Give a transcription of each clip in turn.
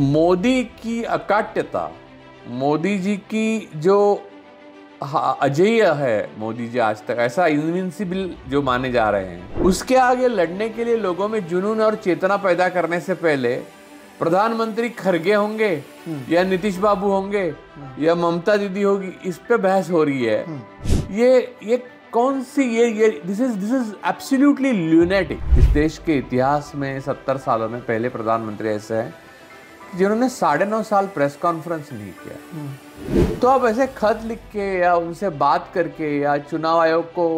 मोदी की अकाट्यता मोदी जी की जो अजय है मोदी जी आज तक ऐसा इनविंसिबल जो माने जा रहे हैं उसके आगे लड़ने के लिए लोगों में जुनून और चेतना पैदा करने से पहले प्रधानमंत्री खरगे होंगे हम्म। या नीतीश बाबू होंगे हम्म। या ममता दीदी होगी इस पे बहस हो रही है हम्म। ये ये कौन सी ये ये this is this is absolutely lunatic इस देश के इतिहास में सत्तर सालों में पहले प्रधानमंत्री ऐसे हैं जिन्होंने साढ़े नौ साल प्रेस कॉन्फ्रेंस नहीं किया तो आप ऐसे खत लिख के या उनसे बात करके या चुनाव आयोग को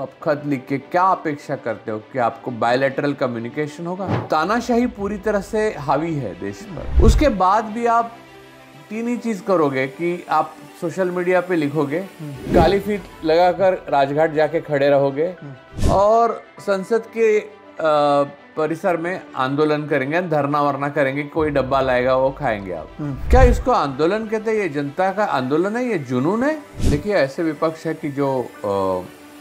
आप खत लिख के क्या अपेक्षा करते हो कि आपको बायोलेटरल कम्युनिकेशन होगा तानाशाही पूरी तरह से हावी है देश पर उसके बाद भी आप तीन ही चीज करोगे कि आप सोशल मीडिया पे लिखोगे काली फीट लगाकर राजघाट जाके खड़े रहोगे और संसद के आ, परिसर में आंदोलन करेंगे धरना वरना करेंगे कोई डब्बा लाएगा वो खाएंगे आप हम्म। क्या इसको आंदोलन कहते हैं ये जनता का आंदोलन है ये जुनून है देखिए ऐसे विपक्ष है कि जो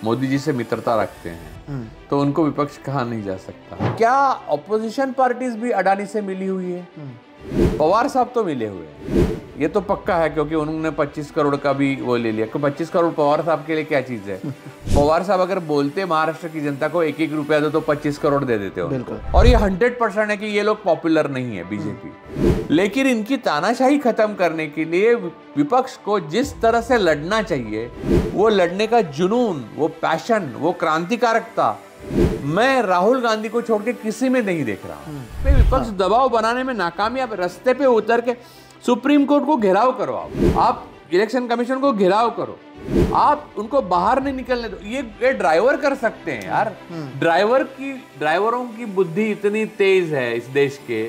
मोदी जी से मित्रता रखते हैं हम्म। तो उनको विपक्ष कहा नहीं जा सकता क्या ऑपोजिशन पार्टीज भी अडानी से मिली हुई है हम्म। पवार साहब तो मिले हुए हैं ये तो पक्का है क्योंकि उन्होंने 25 करोड़ का भी वो ले लिया क्योंकि 25 करोड़ पवार साहब के लिए क्या चीज़ है पवार साहब अगर बोलते महाराष्ट्र की जनता को एक एक रुपया दो तो 25 करोड़ दे देते हो और ये 100 परसेंट है कि ये लोग पॉपुलर नहीं है बीजेपी लेकिन इनकी तानाशाही खत्म करने के लिए विपक्ष को जिस तरह से लड़ना चाहिए वो लड़ने का जुनून वो पैशन वो क्रांतिकारकता मैं राहुल गांधी को छोड़ के किसी में नहीं देख रहा हूँ हम्म। विपक्ष दबाव बनाने में नाकामयाब रस्ते पे उतर के सुप्रीम कोर्ट को घेराव करो आप इलेक्शन कमीशन को घेराव करो आप उनको बाहर नहीं निकलने दो ये ये ड्राइवर कर सकते हैं यार हम्म। ड्राइवर की ड्राइवरों की बुद्धि इतनी तेज है इस देश के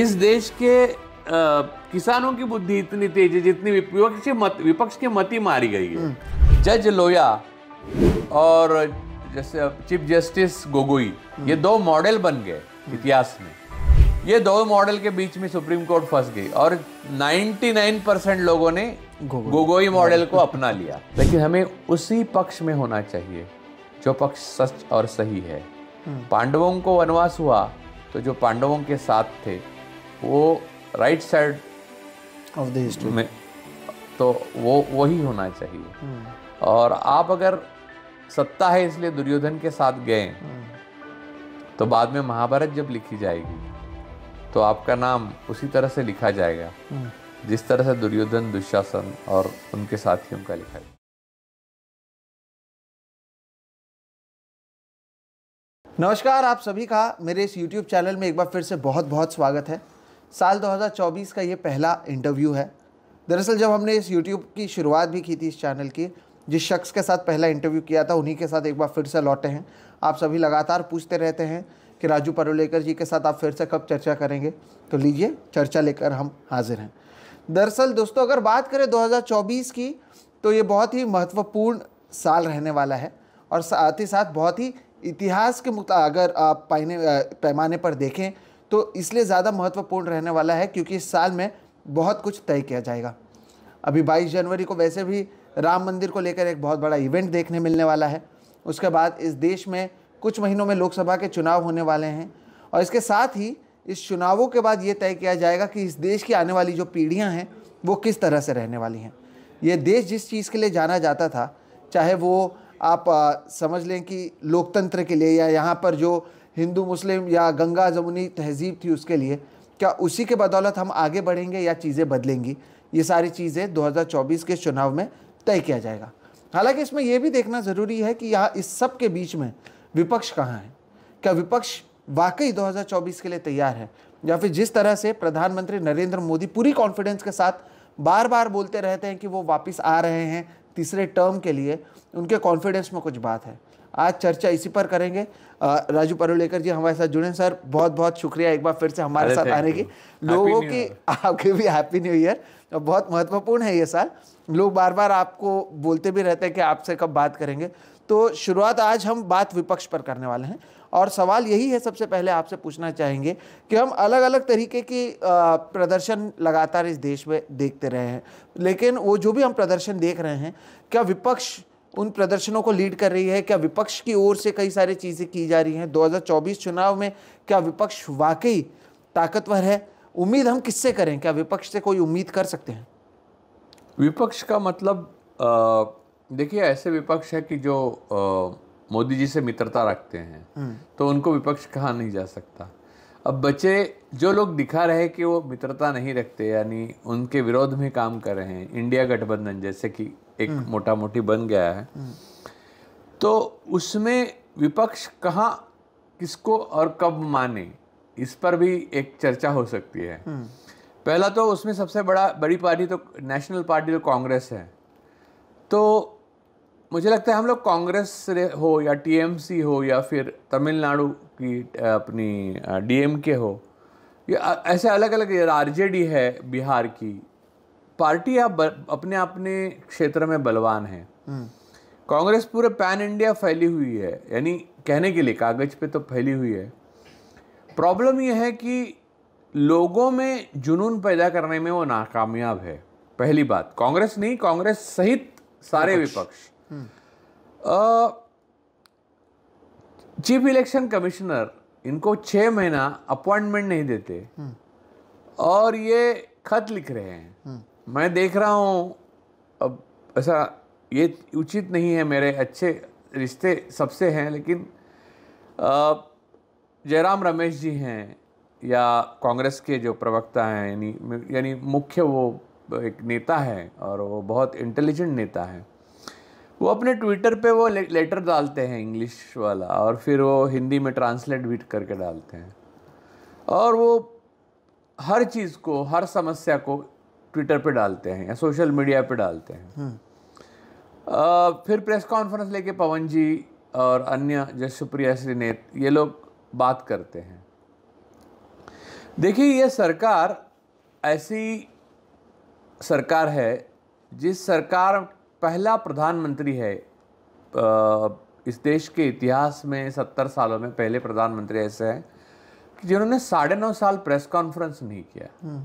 इस देश के आ, किसानों की बुद्धि इतनी तेज है जितनी विपक्ष मत विपक्ष की मती मारी गई है हम्म। जज लोया और जैसे चीफ जस्टिस गोगोई ये हम्म। दो मॉडल बन गए इतिहास में ये दो मॉडल के बीच में सुप्रीम कोर्ट फंस गई और 99 परसेंट लोगों ने गोगोई मॉडल को अपना लिया लेकिन हमें उसी पक्ष में होना चाहिए जो पक्ष सच और सही है हम्म। पांडवों को वनवास हुआ तो जो पांडवों के साथ थे वो right side of the history में तो वो वही होना चाहिए हम्म। और आप अगर सत्ता है इसलिए दुर्योधन के साथ गए हम्म। तो बाद में महाभारत जब लिखी जाएगी तो आपका नाम उसी तरह से लिखा जाएगा हम्म। जिस तरह से दुर्योधन दुशासन और उनके साथियों का लिखा है नमस्कार आप सभी का मेरे इस YouTube चैनल में एक बार फिर से बहुत बहुत स्वागत है साल 2024 का ये पहला इंटरव्यू है दरअसल जब हमने इस YouTube की शुरुआत भी की थी इस चैनल की जिस शख्स के साथ पहला इंटरव्यू किया था उन्हीं के साथ एक बार फिर से लौटे हैं आप सभी लगातार पूछते रहते हैं कि राजू परोलेकर जी के साथ आप फिर से कब चर्चा करेंगे तो लीजिए चर्चा लेकर हम हाजिर हैं दरअसल दोस्तों अगर बात करें 2024 की तो ये बहुत ही महत्वपूर्ण साल रहने वाला है और साथ ही साथ बहुत ही इतिहास के मुता अगर आप पैने पैमाने पर देखें तो इसलिए ज़्यादा महत्वपूर्ण रहने वाला है क्योंकि इस साल में बहुत कुछ तय किया जाएगा अभी 22 जनवरी को वैसे भी राम मंदिर को लेकर एक बहुत बड़ा इवेंट देखने मिलने वाला है उसके बाद इस देश में कुछ महीनों में लोकसभा के चुनाव होने वाले हैं और इसके साथ ही इस चुनावों के बाद ये तय किया जाएगा कि इस देश की आने वाली जो पीढ़ियाँ हैं वो किस तरह से रहने वाली हैं ये देश जिस चीज़ के लिए जाना जाता था चाहे वो आप आ, समझ लें कि लोकतंत्र के लिए या यहाँ पर जो हिंदू मुस्लिम या गंगा जमुनी तहजीब थी उसके लिए क्या उसी के बदौलत हम आगे बढ़ेंगे या चीज़ें बदलेंगी ये सारी चीज़ें 2024 के चुनाव में तय किया जाएगा हालांकि इसमें यह भी देखना ज़रूरी है कि यहाँ इस सब के बीच में विपक्ष कहाँ है क्या विपक्ष वाकई 2024 के लिए तैयार है या फिर जिस तरह से प्रधानमंत्री नरेंद्र मोदी पूरी कॉन्फिडेंस के साथ बार बार बोलते रहते हैं कि वो वापस आ रहे हैं तीसरे टर्म के लिए उनके कॉन्फिडेंस में कुछ बात है आज चर्चा इसी पर करेंगे राजू परुलेकर जी हमारे साथ जुड़े सर बहुत बहुत शुक्रिया एक बार फिर से हमारे साथ आने की लोगों की आपके भी हैप्पी न्यू ईयर बहुत महत्वपूर्ण है ये साल लोग बार बार आपको बोलते भी रहते हैं कि आपसे कब बात करेंगे तो शुरुआत आज हम बात विपक्ष पर करने वाले हैं और सवाल यही है सबसे पहले आपसे पूछना चाहेंगे कि हम अलग अलग तरीके की प्रदर्शन लगातार इस देश में देखते रहे हैं लेकिन वो जो भी हम प्रदर्शन देख रहे हैं क्या विपक्ष उन प्रदर्शनों को लीड कर रही है क्या विपक्ष की ओर से कई सारी चीज़ें की जा रही हैं 2024 चुनाव में क्या विपक्ष वाकई ताकतवर है उम्मीद हम किससे करें क्या विपक्ष से कोई उम्मीद कर सकते हैं विपक्ष का मतलब देखिए ऐसे विपक्ष है कि जो मोदी जी से मित्रता रखते हैं हम्म। तो उनको विपक्ष कहा नहीं जा सकता अब बचे जो लोग दिखा रहे कि वो मित्रता नहीं रखते यानी उनके विरोध में काम कर रहे हैं इंडिया गठबंधन जैसे कि एक हम्म। मोटा मोटी बन गया है हम्म। तो उसमें विपक्ष कहाँ किसको और कब माने इस पर भी एक चर्चा हो सकती है पहला तो उसमें सबसे बड़ा बड़ी पार्टी तो नेशनल पार्टी तो कांग्रेस है तो मुझे लगता है हम लोग कांग्रेस हो या टीएमसी हो या फिर तमिलनाडु की अपनी डीएमके हो या ऐसे अलग अलग आरजेडी है बिहार की पार्टी आप अपने अपने क्षेत्र में बलवान है हम्म। कांग्रेस पूरे पैन इंडिया फैली हुई है यानी कहने के लिए कागज पे तो फैली हुई है प्रॉब्लम यह है कि लोगों में जुनून पैदा करने में वो नाकामयाब है पहली बात कांग्रेस नहीं कांग्रेस सहित सारे विपक्ष हम्म। चीफ इलेक्शन कमिश्नर इनको छह महीना अपॉइंटमेंट नहीं देते हम्म। और ये खत लिख रहे हैं हम्म। मैं देख रहा हूँ अब ऐसा ये उचित नहीं है मेरे अच्छे रिश्ते सबसे हैं लेकिन जयराम रमेश जी हैं या कांग्रेस के जो प्रवक्ता हैं यानी यानी मुख्य वो एक नेता है और वो बहुत इंटेलिजेंट नेता है वो अपने ट्विटर पे वो ले, लेटर डालते हैं इंग्लिश वाला और फिर वो हिंदी में ट्रांसलेट भी करके डालते हैं और वो हर चीज़ को हर समस्या को ट्विटर पे डालते हैं या सोशल मीडिया पे डालते हैं आ, हम्म। फिर प्रेस कॉन्फ्रेंस लेके पवन जी और अन्य सुप्रिया श्री ने ये लोग बात करते हैं देखिए ये सरकार ऐसी सरकार है जिस सरकार पहला प्रधानमंत्री है इस देश के इतिहास में सत्तर सालों में पहले प्रधानमंत्री ऐसे हैं कि जिन्होंने साढ़े नौ साल प्रेस कॉन्फ्रेंस नहीं किया हम्म।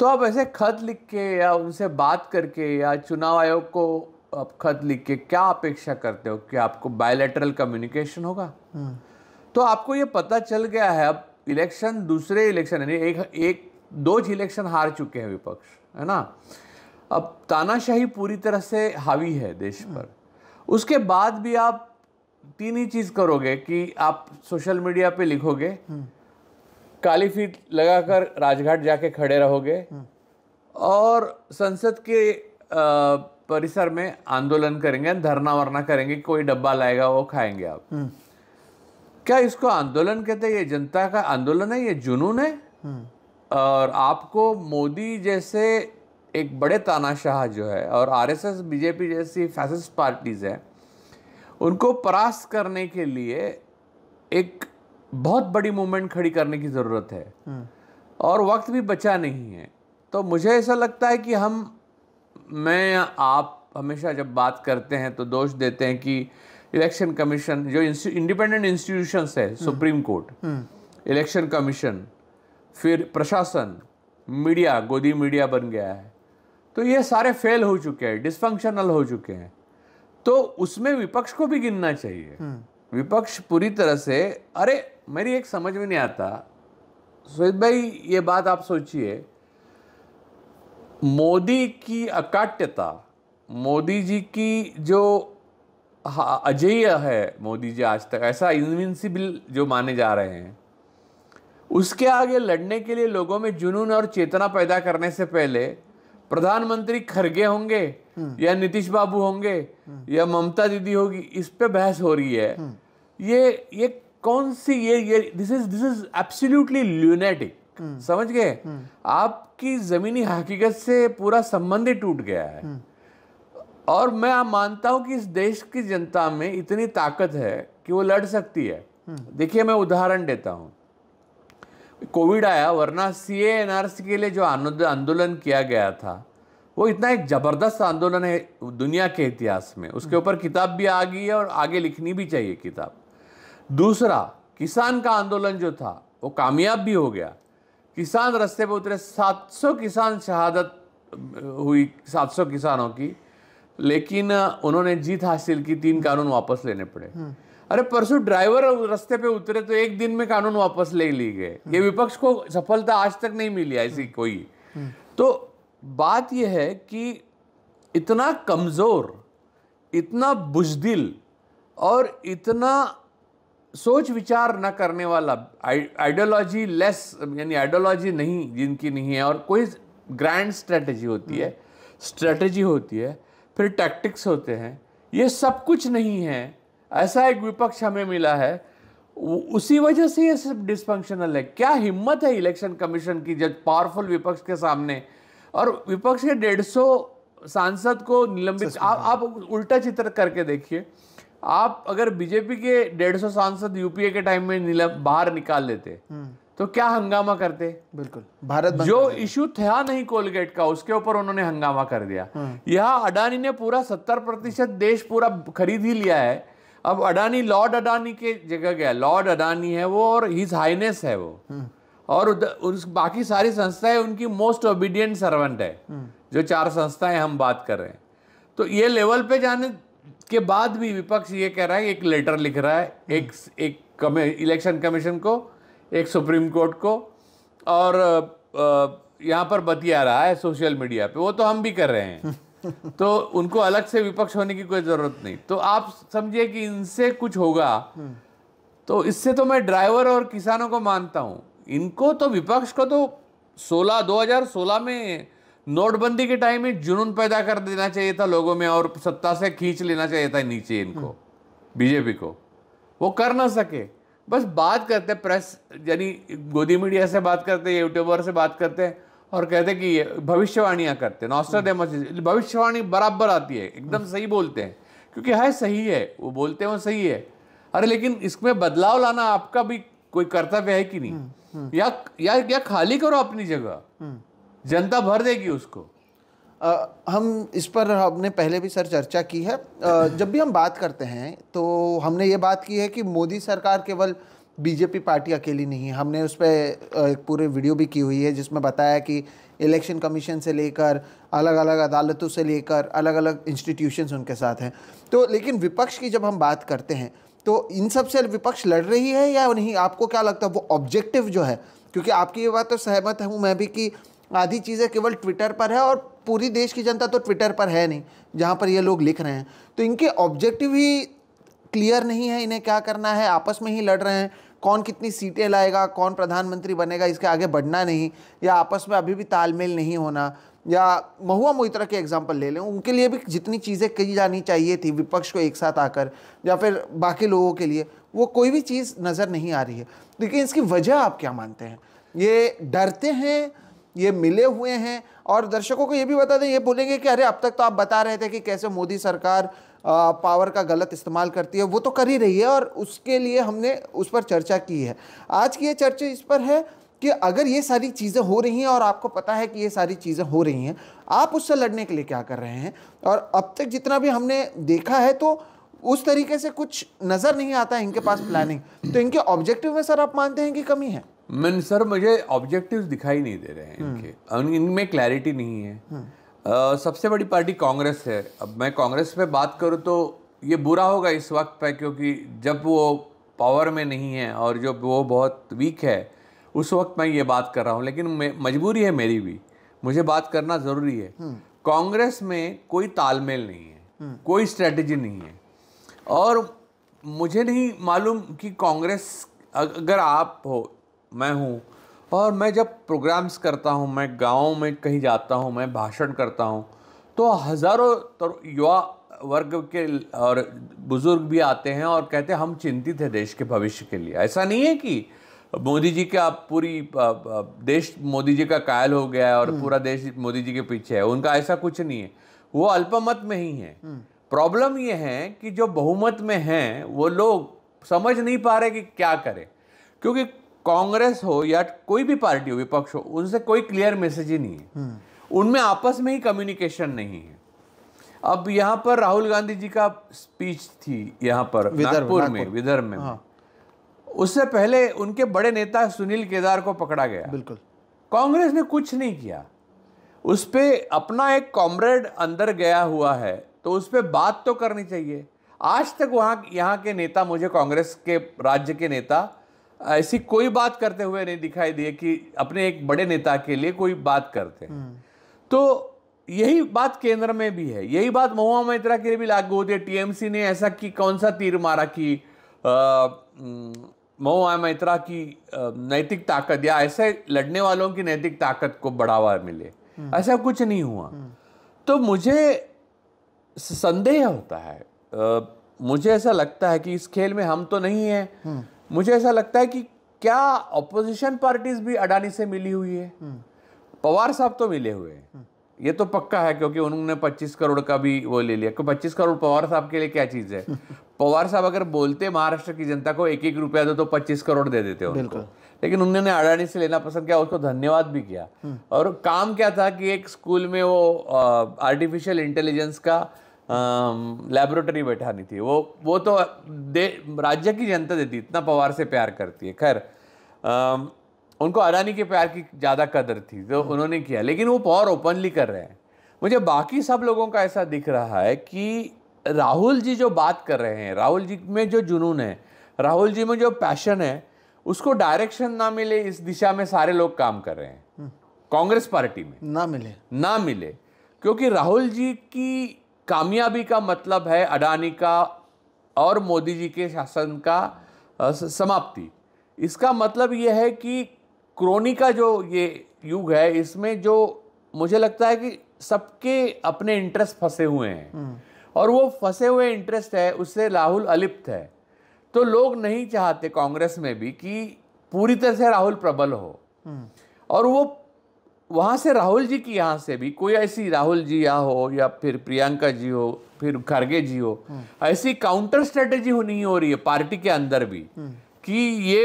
तो अब ऐसे खत लिख के या उनसे बात करके या चुनाव आयोग को आप खत लिख के क्या अपेक्षा करते हो कि आपको बायोलेटरल कम्युनिकेशन होगा हम्म। तो आपको ये पता चल गया है अब इलेक्शन दूसरे इलेक्शन यानी एक एक दो इलेक्शन हार चुके हैं विपक्ष है ना अब तानाशाही पूरी तरह से हावी है देश हम्म। पर उसके बाद भी आप तीन ही चीज़ करोगे कि आप सोशल मीडिया पे लिखोगे हम्म। काली फीट लगाकर राजघाट जाके खड़े रहोगे हम्म। और संसद के परिसर में आंदोलन करेंगे धरना वरना करेंगे कोई डब्बा लाएगा वो खाएंगे आप क्या इसको आंदोलन कहते हैं ये जनता का आंदोलन है ये जुनून है हम्म। और आपको मोदी जैसे एक बड़े तानाशाह जो है और आरएसएस बीजेपी जैसी फैसिस्ट पार्टीज़ है उनको परास्त करने के लिए एक बहुत बड़ी मूवमेंट खड़ी करने की ज़रूरत है हम्म। और वक्त भी बचा नहीं है तो मुझे ऐसा लगता है कि हम मैं आप हमेशा जब बात करते हैं तो दोष देते हैं कि इलेक्शन कमीशन जो इंडिपेंडेंट इंस्टीट्यूशन है hmm. Supreme court hmm. Election commission फिर प्रशासन मीडिया गोदी मीडिया बन गया है तो ये सारे फेल हो चुके हैं डिसफंक्शनल हो चुके हैं तो उसमें विपक्ष को भी गिनना चाहिए हम्म। विपक्ष पूरी तरह से अरे मेरी एक समझ में नहीं आता सुहित भाई ये बात आप सोचिए मोदी की अकाट्यता मोदी जी की जो हाँ, अजय है मोदी जी आज तक ऐसा इनविंसिबल जो माने जा रहे हैं उसके आगे लड़ने के लिए लोगों में जुनून और चेतना पैदा करने से पहले प्रधानमंत्री खरगे होंगे हम्म। या नीतीश बाबू होंगे हम्म। या ममता दीदी होगी इस पे बहस हो रही है हम्म। ये ये कौन सी ये ये this is this is absolutely lunatic समझ गए आपकी जमीनी हकीकत से पूरा संबंध ही टूट गया है और मैं मानता हूँ कि इस देश की जनता में इतनी ताकत है कि वो लड़ सकती है हम्म। देखिए मैं उदाहरण देता हूँ कोविड आया वरना सी एन आर सी के लिए जो आंदोलन किया गया था वो इतना एक ज़बरदस्त आंदोलन है दुनिया के इतिहास में उसके हम्म। ऊपर किताब भी आ गई है और आगे लिखनी भी चाहिए किताब दूसरा किसान का आंदोलन जो था वो कामयाब भी हो गया किसान रस्ते पर उतरे 700 किसान शहादत हुई 700 किसानों की लेकिन उन्होंने जीत हासिल की तीन कानून वापस लेने पड़े हम्म। अरे परसों ड्राइवर रस्ते पे उतरे तो एक दिन में कानून वापस ले ली गए हम्म। ये विपक्ष को सफलता आज तक नहीं मिली ऐसी हम्म। कोई तो बात यह है कि इतना कमज़ोर इतना बुजदिल और इतना सोच विचार न करने वाला आइडियोलॉजी लेस यानी आइडियोलॉजी नहीं जिनकी नहीं है और कोई ग्रैंड स्ट्रेटजी होती है स्ट्रेटजी होती है फिर टैक्टिक्स होते हैं ये सब कुछ नहीं है ऐसा एक विपक्ष हमें मिला है उसी वजह से ये सब डिस्फंक्शनल है क्या हिम्मत है इलेक्शन कमीशन की जब पावरफुल विपक्ष के सामने और विपक्ष के डेढ़ सौ सांसद को निलंबित आप आप उल्टा चित्र करके देखिए आप अगर बीजेपी के डेढ़ सौ सांसद यूपीए के टाइम में बाहर निकाल लेते हम्म। तो क्या हंगामा करते बिल्कुल भारत जो इशू था नहीं कोलगेट का उसके ऊपर उन्होंने हंगामा कर दिया हाँ। यह अडानी ने पूरा सत्तर प्रतिशत देश पूरा खरीद ही लिया है अब अडानी लॉर्ड अडानी के जगह गया लॉर्ड अडानी है वो और हिज हाइनेस है वो हाँ। और उस बाकी सारी संस्थाएं उनकी मोस्ट ओबीडियंट सर्वेंट है हाँ। जो चार संस्थाएं हम बात कर रहे हैं तो ये लेवल पे जाने के बाद भी विपक्ष ये कह रहा है एक लेटर लिख रहा है एक एक कमे, इलेक्शन कमीशन को एक सुप्रीम कोर्ट को और यहाँ पर बतिया रहा है सोशल मीडिया पे वो तो हम भी कर रहे हैं तो उनको अलग से विपक्ष होने की कोई ज़रूरत नहीं तो आप समझिए कि इनसे कुछ होगा हम्म। तो इससे तो मैं ड्राइवर और किसानों को मानता हूँ इनको तो विपक्ष को तो 16 2016 में नोटबंदी के टाइम में जुनून पैदा कर देना चाहिए था लोगों में और सत्ता से खींच लेना चाहिए था नीचे इनको हम्म। बीजेपी को वो कर ना सके बस बात करते हैं प्रेस यानी गोदी मीडिया से बात करते हैं यूट्यूबर से बात करते हैं और कहते हैं कि भविष्यवाणियाँ करते हैं नॉस्ट्राडेमस भविष्यवाणी बराबर आती है एकदम सही बोलते हैं क्योंकि है सही है वो बोलते हैं वो सही है अरे लेकिन इसमें बदलाव लाना आपका भी कोई कर्तव्य है कि नहीं हम्म, हम्म। या या या खाली करो अपनी जगह हम्म। जनता भर देगी उसको आ, हम इस पर हमने पहले भी सर चर्चा की है आ, जब भी हम बात करते हैं तो हमने ये बात की है कि मोदी सरकार केवल बीजेपी पार्टी अकेली नहीं है हमने उस पर एक पूरे वीडियो भी की हुई है जिसमें बताया कि इलेक्शन कमीशन से लेकर अलग अलग अदालतों से लेकर अलग अलग इंस्टीट्यूशंस उनके साथ हैं तो लेकिन विपक्ष की जब हम बात करते हैं तो इन सब से विपक्ष लड़ रही है या नहीं आपको क्या लगता है वो ऑब्जेक्टिव जो है क्योंकि आपकी ये बात तो सहमत हूँ मैं भी कि आधी चीज़ें केवल ट्विटर पर है और पूरी देश की जनता तो ट्विटर पर है नहीं जहाँ पर ये लोग लिख रहे हैं तो इनके ऑब्जेक्टिव ही क्लियर नहीं है इन्हें क्या करना है आपस में ही लड़ रहे हैं कौन कितनी सीटें लाएगा कौन प्रधानमंत्री बनेगा इसके आगे बढ़ना नहीं या आपस में अभी भी तालमेल नहीं होना या महुआ मोइत्रा के एग्जाम्पल ले लें उनके लिए भी जितनी चीज़ें कही जानी चाहिए थी विपक्ष को एक साथ आकर या फिर बाकी लोगों के लिए वो कोई भी चीज़ नज़र नहीं आ रही है लेकिन इसकी वजह आप क्या मानते हैं ये डरते हैं ये मिले हुए हैं और दर्शकों को ये भी बता दें ये बोलेंगे कि अरे अब तक तो आप बता रहे थे कि कैसे मोदी सरकार आ, पावर का गलत इस्तेमाल करती है वो तो कर ही रही है और उसके लिए हमने उस पर चर्चा की है आज की ये चर्चा इस पर है कि अगर ये सारी चीज़ें हो रही हैं और आपको पता है कि ये सारी चीज़ें हो रही हैं आप उससे लड़ने के लिए क्या कर रहे हैं और अब तक जितना भी हमने देखा है तो उस तरीके से कुछ नज़र नहीं आता है इनके पास प्लानिंग तो इनके ऑब्जेक्टिव में सर आप मानते हैं कि कमी है मन सर मुझे ऑब्जेक्टिव्स दिखाई नहीं दे रहे हैं हम्म। इनके इनमें क्लैरिटी नहीं है आ, हम्म। सबसे बड़ी पार्टी कांग्रेस है अब मैं कांग्रेस पे बात करूँ तो ये बुरा होगा इस वक्त पे क्योंकि जब वो पावर में नहीं है और जब वो बहुत वीक है उस वक्त मैं ये बात कर रहा हूँ लेकिन मजबूरी है मेरी भी मुझे बात करना ज़रूरी है हम्म। कांग्रेस में कोई तालमेल नहीं है कोई स्ट्रेटजी नहीं है और मुझे नहीं मालूम कि कांग्रेस अगर आप हो मैं हूँ और मैं जब प्रोग्राम्स करता हूँ मैं गाँव में कहीं जाता हूँ मैं भाषण करता हूँ तो हज़ारों युवा वर्ग के और बुज़ुर्ग भी आते हैं और कहते हैं हम चिंतित हैं देश के भविष्य के लिए ऐसा नहीं है कि मोदी जी का पूरी देश मोदी जी का कायल हो गया है और हम्म। पूरा देश मोदी जी के पीछे है उनका ऐसा कुछ नहीं है वो अल्पमत में ही है हम्म। प्रॉब्लम ये है कि जो बहुमत में हैं वो लोग समझ नहीं पा रहे कि क्या करें क्योंकि कांग्रेस हो या कोई भी पार्टी हो विपक्ष हो उनसे कोई क्लियर मैसेज ही नहीं है हम्म। उनमें आपस में ही कम्युनिकेशन नहीं है अब यहाँ पर राहुल गांधी जी का स्पीच थी यहाँ पर नागपुर में विदर्भ में हाँ। उससे पहले उनके बड़े नेता सुनील केदार को पकड़ा गया बिल्कुल कांग्रेस ने कुछ नहीं किया उस पर अपना एक कॉमरेड अंदर गया हुआ है तो उस पर बात तो करनी चाहिए आज तक वहाँ यहाँ के नेता मुझे कांग्रेस के राज्य के नेता ऐसी कोई बात करते हुए नहीं दिखाई दिए कि अपने एक बड़े नेता के लिए कोई बात करते तो यही बात केंद्र में भी है यही बात महुआ मित्रा के लिए भी लागू होती है टीएमसी ने ऐसा कि कौन सा तीर मारा कि महुआ मित्रा की नैतिक ताकत या ऐसे लड़ने वालों की नैतिक ताकत को बढ़ावा मिले ऐसा कुछ नहीं हुआ तो मुझे संदेह होता है आ, मुझे ऐसा लगता है कि इस खेल में हम तो नहीं है मुझे ऐसा लगता है कि क्या अपोजिशन पार्टीज भी अडानी से मिली हुई है पवार साहब तो मिले हुए हैं ये तो पक्का है क्योंकि उन्होंने 25 करोड़ का भी वो ले लिया क्योंकि 25 करोड़ पवार साहब के लिए क्या चीज़ है पवार साहब अगर बोलते महाराष्ट्र की जनता को एक एक रुपया दो तो 25 करोड़ दे देते उनको लेकिन उन्होंने अडानी से लेना पसंद किया उसको धन्यवाद भी किया हम्म। और काम क्या था कि एक स्कूल में वो आर्टिफिशियल इंटेलिजेंस का लेबोरेटरी बैठानी थी वो वो तो दे राज्य की जनता देती इतना पवार से प्यार करती है खैर उनको अडानी के प्यार की ज़्यादा कदर थी तो हम्म। उन्होंने किया लेकिन वो पवार ओपनली कर रहे हैं मुझे बाकी सब लोगों का ऐसा दिख रहा है कि राहुल जी जो बात कर रहे हैं राहुल जी में जो जुनून है राहुल जी में जो पैशन है उसको डायरेक्शन ना मिले इस दिशा में सारे लोग काम कर रहे हैं हम्म। कांग्रेस पार्टी में ना मिले ना मिले क्योंकि राहुल जी की कामयाबी का मतलब है अडानी का और मोदी जी के शासन का समाप्ति इसका मतलब ये है कि क्रोनी का जो ये युग है इसमें जो मुझे लगता है कि सबके अपने इंटरेस्ट फंसे हुए हैं हम्म। और वो फंसे हुए इंटरेस्ट है उससे राहुल अलिप्त है तो लोग नहीं चाहते कांग्रेस में भी कि पूरी तरह से राहुल प्रबल हो हम्म। और वो वहाँ से राहुल जी की यहाँ से भी कोई ऐसी राहुल जी या हो या फिर प्रियंका जी हो फिर खड़गे जी हो हम्म। ऐसी काउंटर स्ट्रेटेजी होनी हो रही है पार्टी के अंदर भी हम्म। कि ये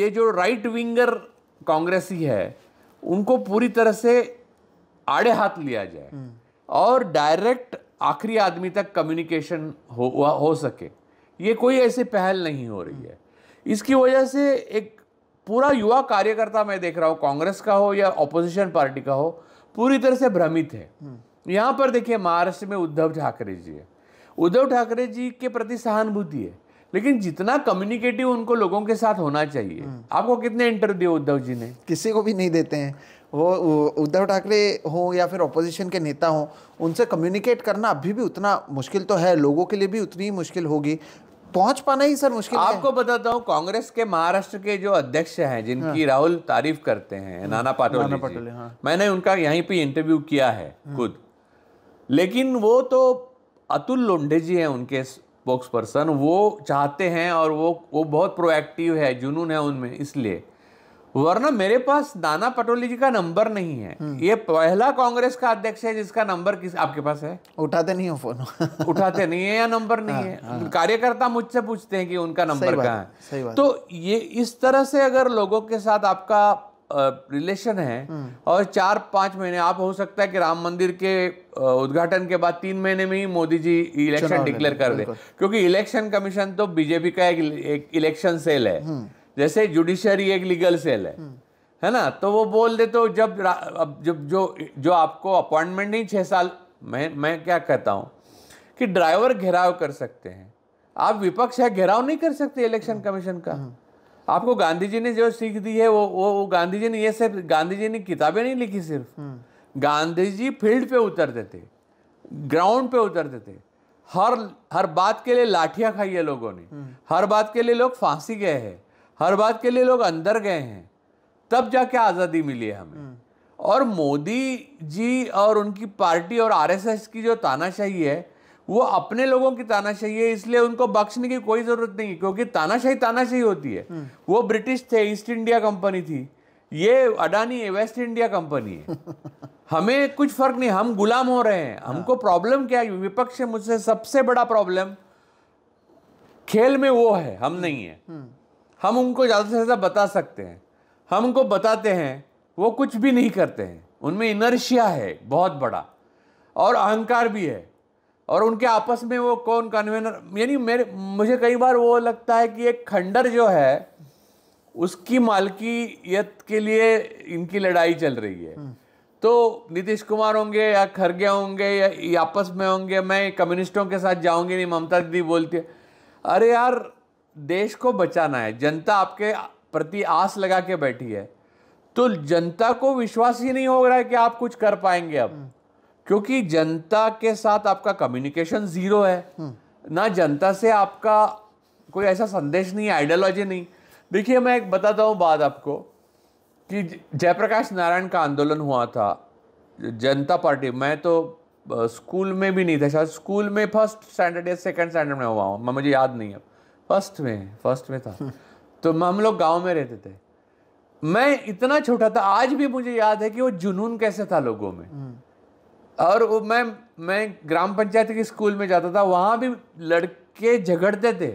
ये जो राइट विंगर कांग्रेसी है उनको पूरी तरह से आड़े हाथ लिया जाए हम्म। और डायरेक्ट आखिरी आदमी तक कम्युनिकेशन हो हो सके ये कोई ऐसी पहल नहीं हो रही है इसकी वजह से एक पूरा युवा कार्यकर्ता मैं देख रहा हूँ कांग्रेस का हो या ऑपोजिशन पार्टी का हो पूरी तरह से भ्रमित है हम्म। यहाँ पर देखिए महाराष्ट्र में उद्धव ठाकरे जी है उद्धव ठाकरे जी के प्रति सहानुभूति है लेकिन जितना कम्युनिकेटिव उनको लोगों के साथ होना चाहिए हम्म। आपको कितने इंटरव्यू दिए उद्धव जी ने किसी को भी नहीं देते हैं वो उद्धव ठाकरे हो या फिर ऑपोजिशन के नेता हो उनसे कम्युनिकेट करना अभी भी उतना मुश्किल तो है लोगों के लिए भी उतनी ही मुश्किल होगी पहुंच पाना ही सर मुश्किल आपको बताता हूँ कांग्रेस के महाराष्ट्र के जो अध्यक्ष हैं जिनकी हाँ। राहुल तारीफ करते हैं हाँ। नाना पाटोले नाना पाटोले हाँ। मैंने उनका यहीं पे इंटरव्यू किया है हाँ। खुद लेकिन वो तो अतुल लोंडे जी हैं उनके स्पोक्स पर्सन वो चाहते हैं और वो वो बहुत प्रोएक्टिव है जुनून है उनमें इसलिए वरना मेरे पास नाना पटोली जी का नंबर नहीं है हम्म। ये पहला कांग्रेस का अध्यक्ष है जिसका नंबर किस आपके पास है उठाते नहीं हो फोन उठाते नहीं है या नंबर नहीं आ, हाँ, है हाँ। कार्यकर्ता मुझसे पूछते हैं कि उनका नंबर कहाँ है सही बात। तो ये इस तरह से अगर लोगों के साथ आपका रिलेशन है हम्म। और चार पांच महीने आप हो सकता है कि राम मंदिर के उद्घाटन के बाद तीन महीने में ही मोदी जी इलेक्शन डिक्लेयर कर दे क्योंकि इलेक्शन कमीशन तो बीजेपी का एक इलेक्शन सेल है हम्म। जैसे जुडिशरी एक लीगल सेल है हम्म। है ना तो वो बोल दे तो जब अब जब जो जो आपको अपॉइंटमेंट नहीं छः साल मैं मैं क्या कहता हूँ कि ड्राइवर घेराव कर सकते हैं आप विपक्ष है घेराव नहीं कर सकते इलेक्शन हम्म। कमीशन का हम्म। आपको गांधी जी ने जो सीख दी है वो वो गांधी जी ने ये सिर्फ गांधी जी ने किताबें नहीं लिखी सिर्फ गांधी जी फील्ड पे उतरते थे ग्राउंड पे उतरते थे हर हर बात के लिए लाठियां खाई है लोगों ने हर बात के लिए लोग फांसी गए हैं हर बात के लिए लोग अंदर गए हैं तब जाके आज़ादी मिली है हमें हम्म। और मोदी जी और उनकी पार्टी और आरएसएस की जो तानाशाही है वो अपने लोगों की तानाशाही है इसलिए उनको बख्शने की कोई ज़रूरत नहीं क्योंकि तानाशाही तानाशाही होती है हम्म। वो ब्रिटिश थे ईस्ट इंडिया कंपनी थी ये अडानी है वेस्ट इंडिया कंपनी है हमें कुछ फर्क नहीं हम गुलाम हो रहे हैं हमको हाँ। प्रॉब्लम क्या है विपक्ष मुझसे सबसे बड़ा प्रॉब्लम खेल में वो है हम नहीं है हम्म। हम उनको ज़्यादा से ज़्यादा बता सकते हैं हम उनको बताते हैं वो कुछ भी नहीं करते हैं उनमें इनर्शिया है बहुत बड़ा और अहंकार भी है और उनके आपस में वो कौन कन्वेनर यानी मेरे मुझे कई बार वो लगता है कि एक खंडर जो है उसकी मालकीयत के लिए इनकी लड़ाई चल रही है हम्म। तो नीतीश कुमार होंगे या खरगे होंगे या आपस में होंगे मैं कम्युनिस्टों के साथ जाऊंगी नहीं ममता दीदी बोलती है अरे यार देश को बचाना है जनता आपके प्रति आस लगा के बैठी है तो जनता को विश्वास ही नहीं हो रहा है कि आप कुछ कर पाएंगे अब हम्म। क्योंकि जनता के साथ आपका कम्युनिकेशन जीरो है हम्म। ना जनता से आपका कोई ऐसा संदेश नहीं है आइडियोलॉजी नहीं देखिए मैं एक बताता हूँ बात आपको कि जयप्रकाश नारायण का आंदोलन हुआ था जनता पार्टी मैं तो स्कूल में भी नहीं था शायद स्कूल में फर्स्ट स्टैंडर्ड या सेकंड स्टैंडर्ड में हुआ हूँ मैं मुझे याद नहीं है फर्स्ट में फर्स्ट में था तो हम लोग गांव में रहते थे मैं इतना छोटा था आज भी मुझे याद है कि वो जुनून कैसे था लोगों में हम्म। और वो मैं मैं ग्राम पंचायत के स्कूल में जाता था वहां भी लड़के झगड़ते थे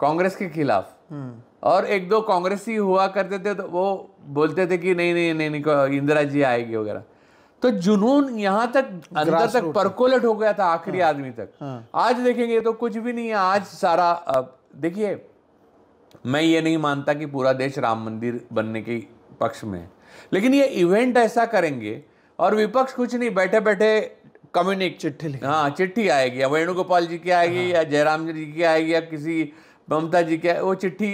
कांग्रेस के खिलाफ हम्म। और एक दो कांग्रेसी हुआ करते थे तो वो बोलते थे कि नहीं नहीं नहीं नहीं इंदिरा जी आएगी वगैरह तो जुनून यहाँ तक अंदर तक परकोलट हो गया था आखिरी हाँ, आदमी तक हाँ, आज देखेंगे तो कुछ भी नहीं है आज सारा देखिए मैं ये नहीं मानता कि पूरा देश राम मंदिर बनने के पक्ष में है लेकिन ये इवेंट ऐसा करेंगे और विपक्ष कुछ नहीं बैठे बैठे कम्युनिक चिट्ठी हाँ चिट्ठी आएगी या वेणुगोपाल जी की आएगी हाँ। या जयराम जी की आएगी या किसी ममता जी के वो चिट्ठी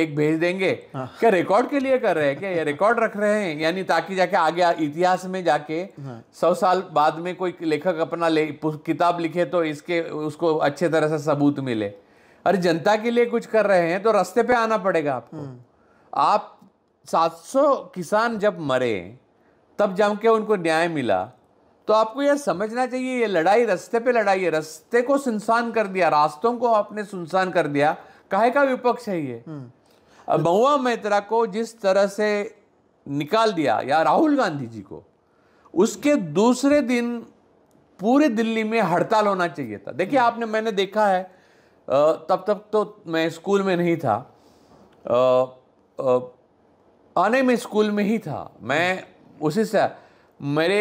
एक भेज देंगे हाँ। क्या रिकॉर्ड के लिए कर रहे हैं क्या ये रिकॉर्ड रख रहे हैं यानी ताकि जाके आगे इतिहास में जाके हाँ। सौ साल बाद में कोई लेखक अपना ले, किताब लिखे तो इसके उसको अच्छे तरह से सबूत मिले अरे जनता के लिए कुछ कर रहे हैं तो रास्ते पे आना पड़ेगा आपको हम्म। आप 700 किसान जब मरे तब जम के उनको न्याय मिला तो आपको यह समझना चाहिए ये लड़ाई रास्ते पे लड़ाई है रास्ते को सुनसान कर दिया रास्तों को आपने सुनसान कर दिया काहे का विपक्ष है ये हम्म। महुआ मेहतरा को जिस तरह से निकाल दिया या राहुल गांधी जी को उसके दूसरे दिन पूरे दिल्ली में हड़ताल होना चाहिए था देखिए हम्म। आपने मैंने देखा है तब तक तो मैं स्कूल में नहीं था आने में स्कूल में ही था मैं उसी से मेरे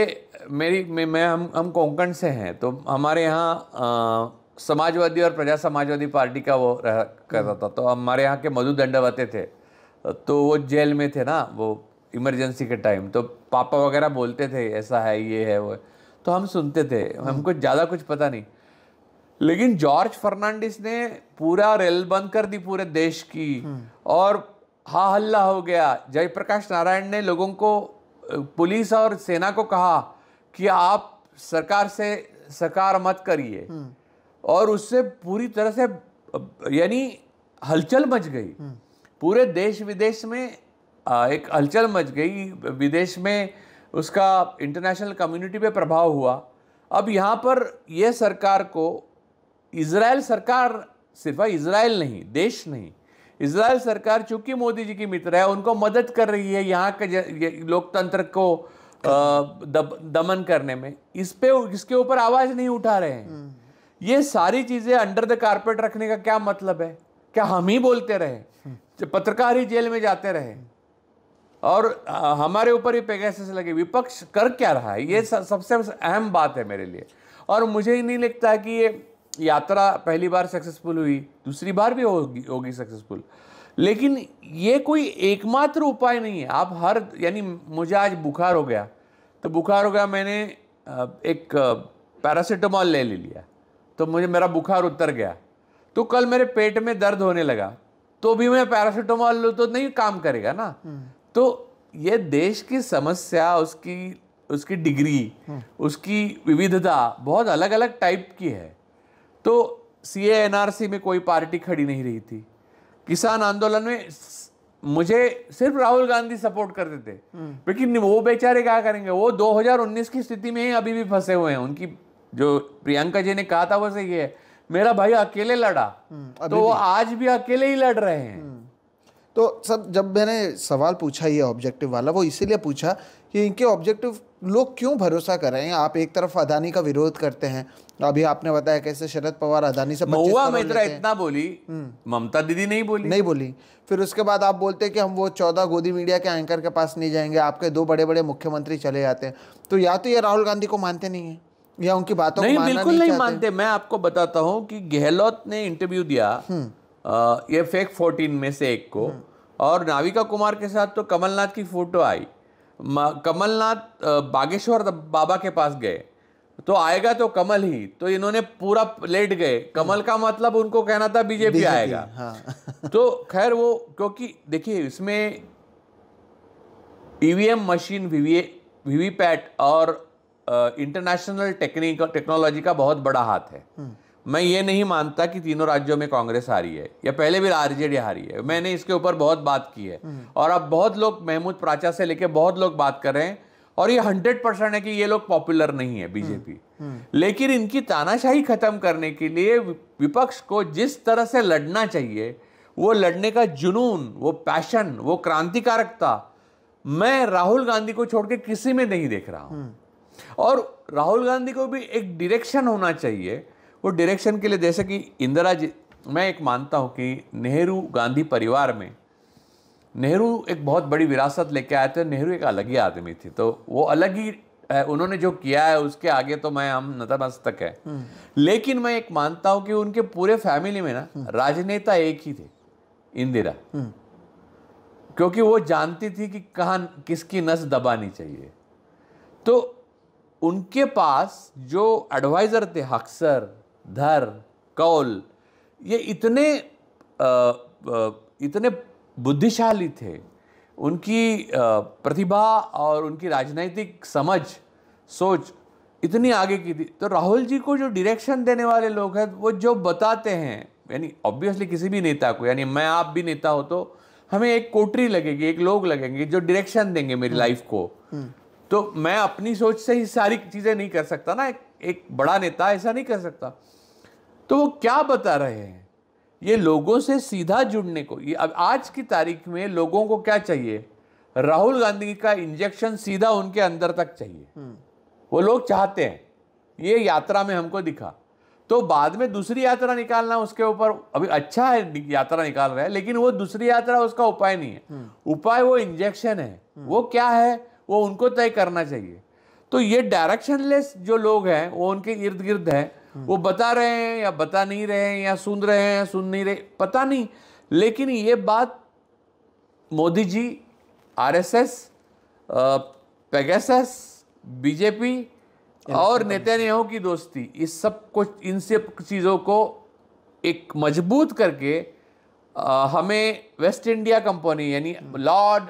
मेरी मैं, मैं हम हम कोंकण से हैं तो हमारे यहाँ समाजवादी और प्रजा समाजवादी पार्टी का वो रह करता था तो हमारे यहाँ के मधु दंडवते थे तो वो जेल में थे ना वो इमरजेंसी के टाइम तो पापा वगैरह बोलते थे ऐसा है ये है वो तो हम सुनते थे हमको ज़्यादा कुछ पता नहीं लेकिन जॉर्ज फर्नांडिस ने पूरा रेल बंद कर दी पूरे देश की हम्म। और हा हल्ला हो गया जयप्रकाश नारायण ने लोगों को पुलिस और सेना को कहा कि आप सरकार से सरकार मत करिए हम्म। और उससे पूरी तरह से यानी हलचल मच गई हम्म। पूरे देश विदेश में एक हलचल मच गई विदेश में उसका इंटरनेशनल कम्युनिटी पे प्रभाव हुआ अब यहाँ पर यह सरकार को इसराइल सरकार सिर्फ हाँ, इसराइल नहीं देश नहीं इसराइल सरकार चूंकि मोदी जी की मित्र है उनको मदद कर रही है यहाँ के लोकतंत्र को दब, दमन करने में इस पे इसके ऊपर आवाज नहीं उठा रहे हैं हम्म। ये सारी चीजें अंडर द कारपेट रखने का क्या मतलब है क्या हम ही बोलते रहे हम्म। पत्रकार ही जेल में जाते रहे हम्म। और हमारे ऊपर ही पैगैसे लगे विपक्ष कर क्या रहा है ये सबसे अहम बात है मेरे लिए और मुझे ही नहीं लगता कि ये यात्रा पहली बार सक्सेसफुल हुई दूसरी बार भी होगी होगी सक्सेसफुल लेकिन ये कोई एकमात्र उपाय नहीं है आप हर यानी मुझे आज बुखार हो गया तो बुखार हो गया मैंने एक पैरासीटामॉल ले ले लिया तो मुझे मेरा बुखार उतर गया तो कल मेरे पेट में दर्द होने लगा तो भी मैं पैरासीटामॉल लूँ तो नहीं काम करेगा ना हम्म। तो ये देश की समस्या उसकी उसकी डिग्री हम्म। उसकी विविधता बहुत अलग अलग टाइप की है तो सी एनआरसी में कोई पार्टी खड़ी नहीं रही थी किसान आंदोलन में मुझे सिर्फ राहुल गांधी सपोर्ट करते थे हम्म। लेकिन वो बेचारे क्या करेंगे वो 2019 की स्थिति में ही अभी भी फंसे हुए हैं उनकी जो प्रियंका जी ने कहा था वो सही है मेरा भाई अकेले लड़ा हम्म, तो वो आज भी अकेले ही लड़ रहे हैं हम्म। तो सब जब मैंने सवाल पूछा ये ऑब्जेक्टिव वाला वो इसीलिए पूछा कि इनके ऑब्जेक्टिव लोग क्यों भरोसा कर रहे हैं आप एक तरफ अदानी का विरोध करते हैं तो अभी आपने बताया कैसे शरद पवार अदानी से महुआ मित्रा इतना बोली हम्म। ममता दीदी नहीं बोली नहीं बोली फिर उसके बाद आप बोलते कि हम वो चौदह गोदी मीडिया के एंकर के पास नहीं जाएंगे आपके दो बड़े बड़े मुख्यमंत्री चले जाते हैं तो या तो ये राहुल गांधी को मानते नहीं है या उनकी बातों नहीं, को बिल्कुल नहीं, नहीं, मानते मैं आपको बताता हूँ कि गहलोत ने इंटरव्यू दिया हम्म। ये फेक फोर्टीन में से एक को हम्म। और नाविका कुमार के साथ तो कमलनाथ की फोटो आई कमलनाथ बागेश्वर बाबा के पास गए तो आएगा तो कमल ही तो इन्होंने पूरा लेट गए कमल का मतलब उनको कहना था बीजेपी आएगा हाँ। तो खैर वो क्योंकि देखिए इसमें ईवीएम मशीन वीवी वीवीपैट और इंटरनेशनल टेक्निक टेक्नोलॉजी का बहुत बड़ा हाथ है हम्म। मैं ये नहीं मानता कि तीनों राज्यों में कांग्रेस हारी है या पहले भी आरजेडी हारी है मैंने इसके ऊपर बहुत बात की है हम्म। और अब बहुत लोग महमूद प्राचा से लेकर बहुत लोग बात कर रहे हैं और ये हंड्रेड परसेंट है कि ये लोग पॉपुलर नहीं है बीजेपी हम्म, हम्म। लेकिन इनकी तानाशाही खत्म करने के लिए विपक्ष को जिस तरह से लड़ना चाहिए वो लड़ने का जुनून वो पैशन वो क्रांतिकारकता मैं राहुल गांधी को छोड़ के किसी में नहीं देख रहा हूं हम्म। और राहुल गांधी को भी एक डायरेक्शन होना चाहिए वो डायरेक्शन के लिए जैसे कि इंदिरा जी मैं एक मानता हूं कि नेहरू गांधी परिवार में नेहरू एक बहुत बड़ी विरासत लेके आए थे नेहरू एक अलग ही आदमी थी तो वो अलग ही उन्होंने जो किया है उसके आगे तो मैं हम नतमस्तक है हम्म। लेकिन मैं एक मानता हूँ कि उनके पूरे फैमिली में ना हम्म। राजनेता एक ही थे इंदिरा हम्म। क्योंकि वो जानती थी कि कहाँ किसकी नस दबानी चाहिए तो उनके पास जो एडवाइज़र थे हक्सर धर कौल ये इतने आ, आ, इतने बुद्धिशाली थे उनकी प्रतिभा और उनकी राजनीतिक समझ सोच इतनी आगे की थी तो राहुल जी को जो डायरेक्शन देने वाले लोग हैं वो जो बताते हैं यानी ऑब्वियसली किसी भी नेता को यानी मैं आप भी नेता हो तो हमें एक कोटरी लगेगी एक लोग लगेंगे जो डायरेक्शन देंगे मेरी लाइफ हम्म। को हम्म। तो मैं अपनी सोच से ही सारी चीज़ें नहीं कर सकता ना एक, एक बड़ा नेता ऐसा नहीं कर सकता तो वो क्या बता रहे हैं ये लोगों से सीधा जुड़ने को ये अब आज की तारीख में लोगों को क्या चाहिए राहुल गांधी का इंजेक्शन सीधा उनके अंदर तक चाहिए हम्म। वो लोग चाहते हैं ये यात्रा में हमको दिखा तो बाद में दूसरी यात्रा निकालना उसके ऊपर अभी अच्छा है यात्रा निकाल रहा है लेकिन वो दूसरी यात्रा उसका उपाय नहीं है हम्म। उपाय वो इंजेक्शन है हम्म। वो क्या है वो उनको तय करना चाहिए तो ये डायरेक्शनलेस जो लोग हैं वो उनके इर्द गिर्द हैं हाँ। वो बता रहे हैं या बता नहीं रहे हैं या सुन रहे हैं सुन नहीं रहे पता नहीं लेकिन ये बात Modi ji RSS Pegasus BJP और नेतन्याहू की दोस्ती इस सब कुछ इन सब चीज़ों को एक मजबूत करके आ, हमें वेस्ट इंडिया कंपनी यानी hmm. Lord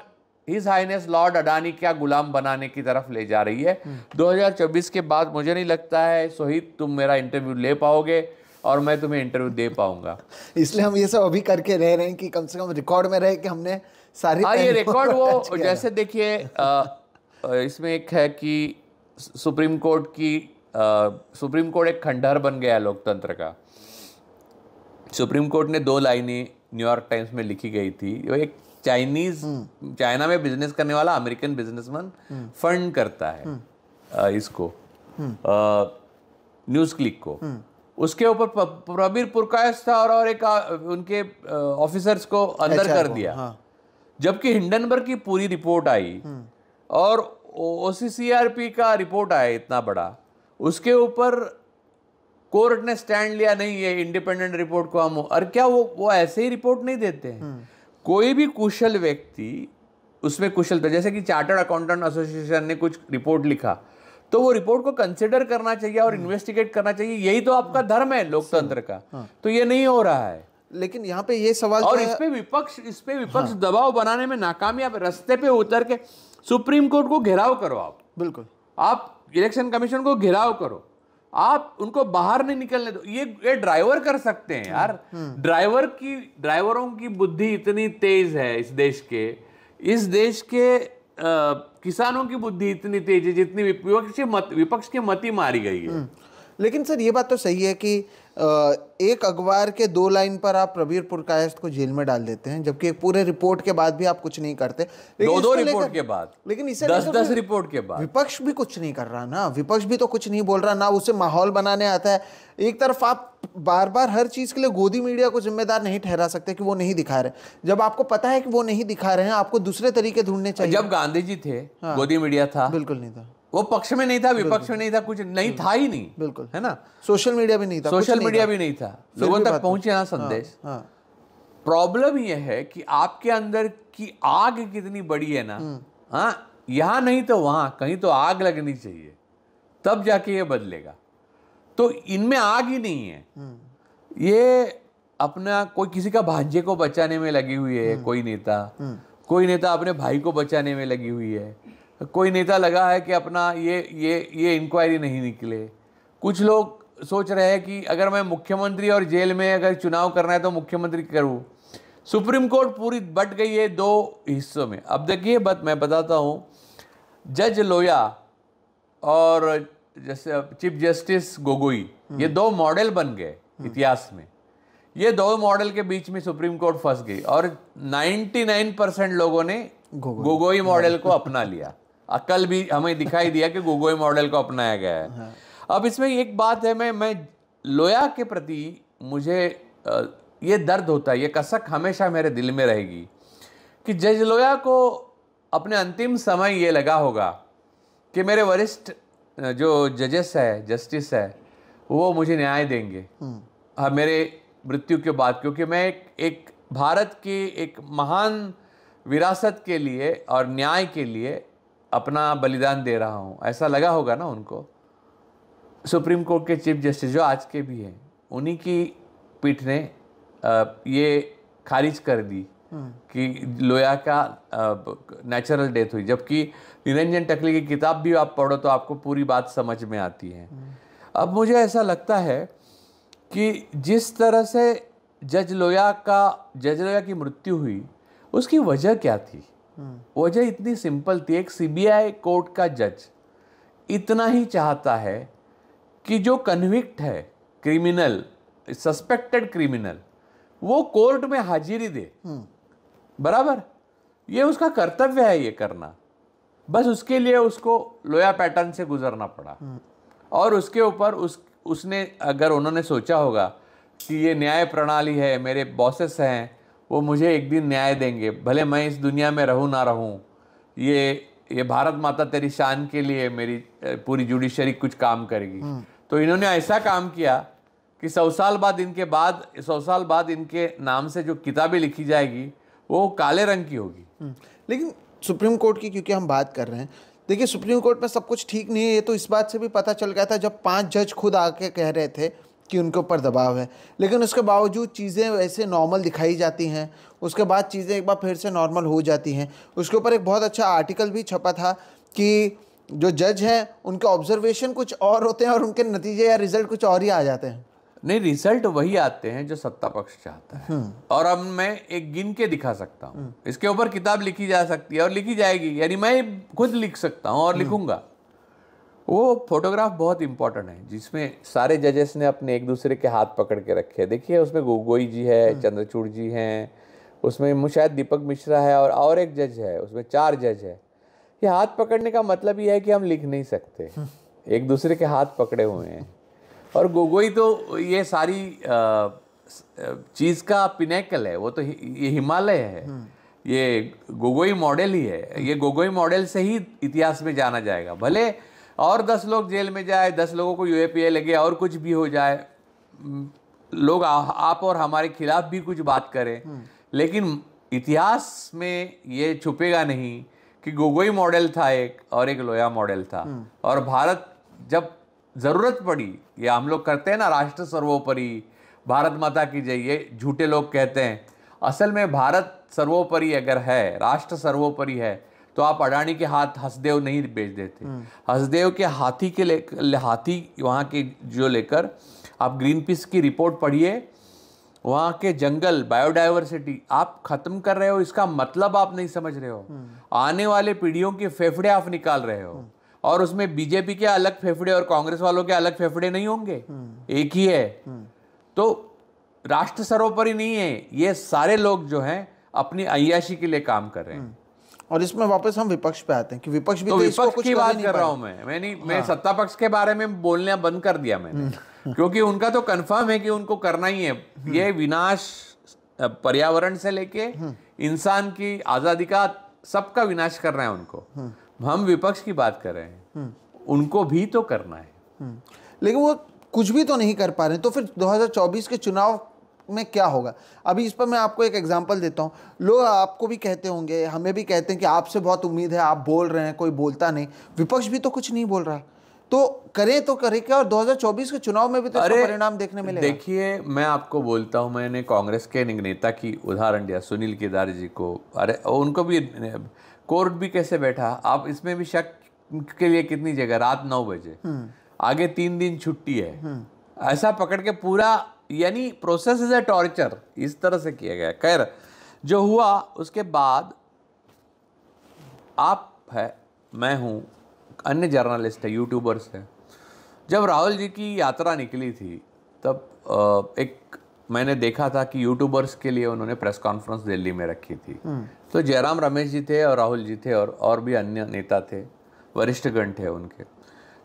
his highness lord Adani क्या गुलाम बनाने की तरफ ले जा रही है 2024 के बाद मुझे नहीं लगता है सोहित तुम मेरा इंटरव्यू ले पाओगे और मैं तुम्हें इंटरव्यू दे पाऊंगा इसलिए हम ये सब अभी करके रह रहे हैं कि कम से कम रिकॉर्ड में रहे कि हमने सारी हाँ ये रिकॉर्ड वो जैसे देखिए इसमें एक है कि सुप्रीम कोर्ट की आ, सुप्रीम कोर्ट एक खंडहर बन गया लोकतंत्र का सुप्रीम कोर्ट ने दो लाइनें न्यूयॉर्क टाइम्स में लिखी गई थी एक चाइनीज हम्म। चाइना में बिजनेस करने वाला अमेरिकन बिजनेसमैन फंड करता है हम्म। इसको न्यूज हम्म। क्लिक को उसके ऊपर प्रबीर पुरकाश था और, और एक आ, उनके ऑफिसर्स को अंदर कर दिया हाँ। जबकि हिंडनबर्ग की पूरी रिपोर्ट आई और ओसीसीआरपी का रिपोर्ट आया इतना बड़ा उसके ऊपर कोर्ट ने स्टैंड लिया नहीं ये इंडिपेंडेंट रिपोर्ट को हम और क्या वो वो ऐसे ही रिपोर्ट नहीं देते हैं कोई भी कुशल व्यक्ति उसमें कुशलता जैसे कि चार्टर्ड अकाउंटेंट एसोसिएशन ने कुछ रिपोर्ट लिखा तो वो रिपोर्ट को कंसिडर करना चाहिए और हम्म। इन्वेस्टिगेट करना चाहिए यही तो आपका हम्म। धर्म है लोकतंत्र का हाँ। तो ये नहीं हो रहा है लेकिन यहाँ पे ये सवाल और इस पे विपक्ष इस पे विपक्ष हाँ। दबाव बनाने में नाकामयाब रस्ते पे उतर के सुप्रीम कोर्ट को घेराव करो आप बिल्कुल आप इलेक्शन कमीशन को घेराव करो आप उनको बाहर नहीं निकलने दो ये ये ड्राइवर कर सकते हैं यार ड्राइवर हम्म, हम्म। की ड्राइवरों की बुद्धि इतनी तेज है इस देश के इस देश के आ, किसानों की बुद्धि इतनी तेज है जितनी विपक्ष के मत विपक्ष के मती मारी गई है हम्म। लेकिन सर ये बात तो सही है कि एक अखबार के दो लाइन पर आप प्रवीर पुरकायस्त को जेल में डाल देते हैं जबकि पूरे रिपोर्ट के बाद भी आप कुछ नहीं करते दो दो रिपोर्ट के बाद लेकिन इसे दस दस रिपोर्ट के बाद विपक्ष भी कुछ नहीं कर रहा ना विपक्ष भी तो कुछ नहीं बोल रहा ना उसे माहौल बनाने आता है एक तरफ आप बार बार हर चीज़ के लिए गोदी मीडिया को जिम्मेदार नहीं ठहरा सकते कि वो नहीं दिखा रहे जब आपको पता है कि वो नहीं दिखा रहे हैं आपको दूसरे तरीके ढूंढने चाहिए जब गांधी जी थे हाँ। गोदी मीडिया था बिल्कुल नहीं था वो पक्ष में नहीं था विपक्ष में नहीं था कुछ नहीं हम्म। था ही नहीं बिल्कुल है ना सोशल मीडिया भी नहीं था सोशल मीडिया भी नहीं था लोगों तक पहुंचे ना हाँ, संदेश हाँ। प्रॉब्लम यह है कि आपके अंदर की आग कितनी बड़ी है ना हम्म। हाँ यहाँ नहीं तो वहां कहीं तो आग लगनी चाहिए तब जाके ये बदलेगा तो इनमें आग ही नहीं है हम्म। ये अपना कोई किसी का भांजे को बचाने में लगी हुई है कोई नेता कोई नेता अपने भाई को बचाने में लगी हुई है कोई नेता लगा है कि अपना ये ये ये इंक्वायरी नहीं निकले कुछ लोग सोच रहे हैं कि अगर मैं मुख्यमंत्री और जेल में अगर चुनाव करना है तो मुख्यमंत्री करूँ सुप्रीम कोर्ट पूरी बट गई है दो हिस्सों में अब देखिए बत मैं बताता हूँ जज लोया और जैसे चीफ जस्टिस गोगोई हम्म। ये दो मॉडल बन गए हम्म। इतिहास में ये दो मॉडल के बीच में सुप्रीम कोर्ट फंस गई और 99 परसेंट लोगों ने गोगोई मॉडल को अपना लिया कल भी हमें दिखाई दिया कि गोगोई मॉडल को अपनाया गया है हाँ। अब इसमें एक बात है मैं मैं लोया के प्रति मुझे ये दर्द होता है ये कसक हमेशा मेरे दिल में रहेगी कि जज लोया को अपने अंतिम समय ये लगा होगा कि मेरे वरिष्ठ जो जजेस है जस्टिस है वो मुझे न्याय देंगे हम्म। हाँ मेरे मृत्यु के बाद क्योंकि मैं एक एक भारत की एक महान विरासत के लिए और न्याय के लिए अपना बलिदान दे रहा हूँ ऐसा लगा होगा ना उनको सुप्रीम कोर्ट के चीफ जस्टिस जो आज के भी हैं उन्हीं की पीठ ने ये खारिज कर दी हम्म। कि लोया का नेचुरल डेथ हुई जबकि निरंजन टकली की किताब भी आप पढ़ो तो आपको पूरी बात समझ में आती है हम्म। अब मुझे ऐसा लगता है कि जिस तरह से जज लोया का जज लोया की मृत्यु हुई उसकी वजह क्या थी वजह इतनी सिंपल थी एक सीबीआई कोर्ट का जज इतना ही चाहता है कि जो कन्विक्ट है क्रिमिनल सस्पेक्टेड क्रिमिनल वो कोर्ट में हाजिरी दे हम्म। बराबर ये उसका कर्तव्य है ये करना बस उसके लिए उसको लोया पैटर्न से गुजरना पड़ा हम्म। और उसके ऊपर उस उसने अगर उन्होंने सोचा होगा कि ये न्याय प्रणाली है मेरे बॉसेस हैं वो मुझे एक दिन न्याय देंगे भले मैं इस दुनिया में रहूँ ना रहूँ ये ये भारत माता तेरी शान के लिए मेरी पूरी जुडिशरी कुछ काम करेगी हम्म। तो इन्होंने ऐसा काम किया कि सौ साल बाद इनके बाद सौ साल बाद इनके नाम से जो किताबें लिखी जाएगी वो काले रंग की होगी हम्म। लेकिन सुप्रीम कोर्ट की क्योंकि हम बात कर रहे हैं देखिए सुप्रीम कोर्ट में सब कुछ ठीक नहीं है ये तो इस बात से भी पता चल गया था जब पांच जज खुद आके कह रहे थे कि उनके ऊपर दबाव है लेकिन उसके बावजूद चीज़ें वैसे नॉर्मल दिखाई जाती हैं उसके बाद चीज़ें एक बार फिर से नॉर्मल हो जाती हैं उसके ऊपर एक बहुत अच्छा आर्टिकल भी छपा था कि जो जज हैं उनके ऑब्जर्वेशन कुछ और होते हैं और उनके नतीजे या रिजल्ट कुछ और ही आ जाते हैं नहीं रिजल्ट वही आते हैं जो सत्ता पक्ष चाहता है हम्म। और अब मैं एक गिन के दिखा सकता हूँ हम्म। इसके ऊपर किताब लिखी जा सकती है और लिखी जाएगी यानी मैं खुद लिख सकता हूँ और हम्म। लिखूंगा वो फोटोग्राफ बहुत इंपॉर्टेंट है जिसमें सारे जजेस ने अपने एक दूसरे के हाथ पकड़ के रखे देखिए उसमें गोगोई जी है हम्म। चंद्रचूड़ जी हैं उसमें शायद दीपक मिश्रा है और और एक जज है उसमें चार जज है ये हाथ पकड़ने का मतलब ये है कि हम लिख नहीं सकते हम्म। एक दूसरे के हाथ पकड़े हुए हैं और गोगोई तो ये सारी चीज़ का पिनेकल है वो तो ये हिमालय है हम्म। ये गोगोई मॉडल ही है ये गोगोई मॉडल से ही इतिहास में जाना जाएगा भले और दस लोग जेल में जाए दस लोगों को यू लगे और कुछ भी हो जाए लोग आ, आप और हमारे खिलाफ भी कुछ बात करें हम्म। लेकिन इतिहास में ये छुपेगा नहीं कि गोगोई मॉडल था एक और एक लोया मॉडल था हम्म। और भारत जब ज़रूरत पड़ी ये हम लोग करते हैं ना राष्ट्र सर्वोपरि भारत माता की जय ये झूठे लोग कहते हैं असल में भारत सर्वोपरि अगर है राष्ट्र सर्वोपरि है तो आप अडानी के हाथ हसदेव नहीं बेच देते हसदेव हम्म। के हाथी के ले हाथी वहाँ के जो लेकर आप ग्रीन पीस की रिपोर्ट पढ़िए वहाँ के जंगल बायोडाइवर्सिटी आप ख़त्म कर रहे हो इसका मतलब आप नहीं समझ रहे हो हम्म। आने वाले पीढ़ियों के फेफड़े आप निकाल रहे हो हम्म। और उसमें बीजेपी के अलग फेफड़े और कांग्रेस वालों के अलग फेफड़े नहीं होंगे एक ही है तो राष्ट्र सर्वोपरि नहीं है ये सारे लोग जो हैं अपनी अयाशी के लिए काम कर रहे हैं और इसमें वापस हम विपक्ष पे आते हैं कि विपक्ष भी तो, तो विपक्ष कुछ की बात कर रहा हूं मैं मैं नहीं मैं हाँ। सत्ता पक्ष के बारे में बोलना बंद कर दिया मैंने क्योंकि उनका तो कंफर्म है कि उनको करना ही है हम्म। ये विनाश पर्यावरण से लेके हम्म। इंसान की आज़ादी का सबका विनाश करना है उनको हम्म। हम विपक्ष की बात कर रहे हैं उनको भी तो करना है लेकिन वो कुछ भी तो नहीं कर पा रहे तो फिर 2024 के चुनाव में क्या होगा अभी इस पर मैं आपको एक एग्जांपल देता हूँ लोग आपको भी कहते होंगे हमें भी कहते हैं कि आपसे बहुत उम्मीद है आप बोल रहे हैं कोई बोलता नहीं विपक्ष भी तो कुछ नहीं बोल रहा तो करें तो करें क्या और 2024 के चुनाव में भी तो परिणाम देखने मिले देखिए मैं आपको बोलता हूँ मैंने कांग्रेस के नेता की उदाहरण दिया सुनील केदार जी को अरे उनको भी कोर्ट भी कैसे बैठा आप इसमें भी शक के लिए कितनी जगह रात नौ बजे हम्म। आगे तीन दिन छुट्टी है हम्म। ऐसा पकड़ के पूरा यानी प्रोसेस इज़ ए टॉर्चर इस तरह से किया गया खैर जो हुआ उसके बाद आप है मैं हूँ अन्य जर्नलिस्ट है यूट्यूबर्स हैं जब राहुल जी की यात्रा निकली थी तब एक मैंने देखा था कि यूट्यूबर्स के लिए उन्होंने प्रेस कॉन्फ्रेंस दिल्ली में रखी थी हम्म। तो जयराम रमेश जी थे और राहुल जी थे और और भी अन्य नेता थे वरिष्ठगण थे उनके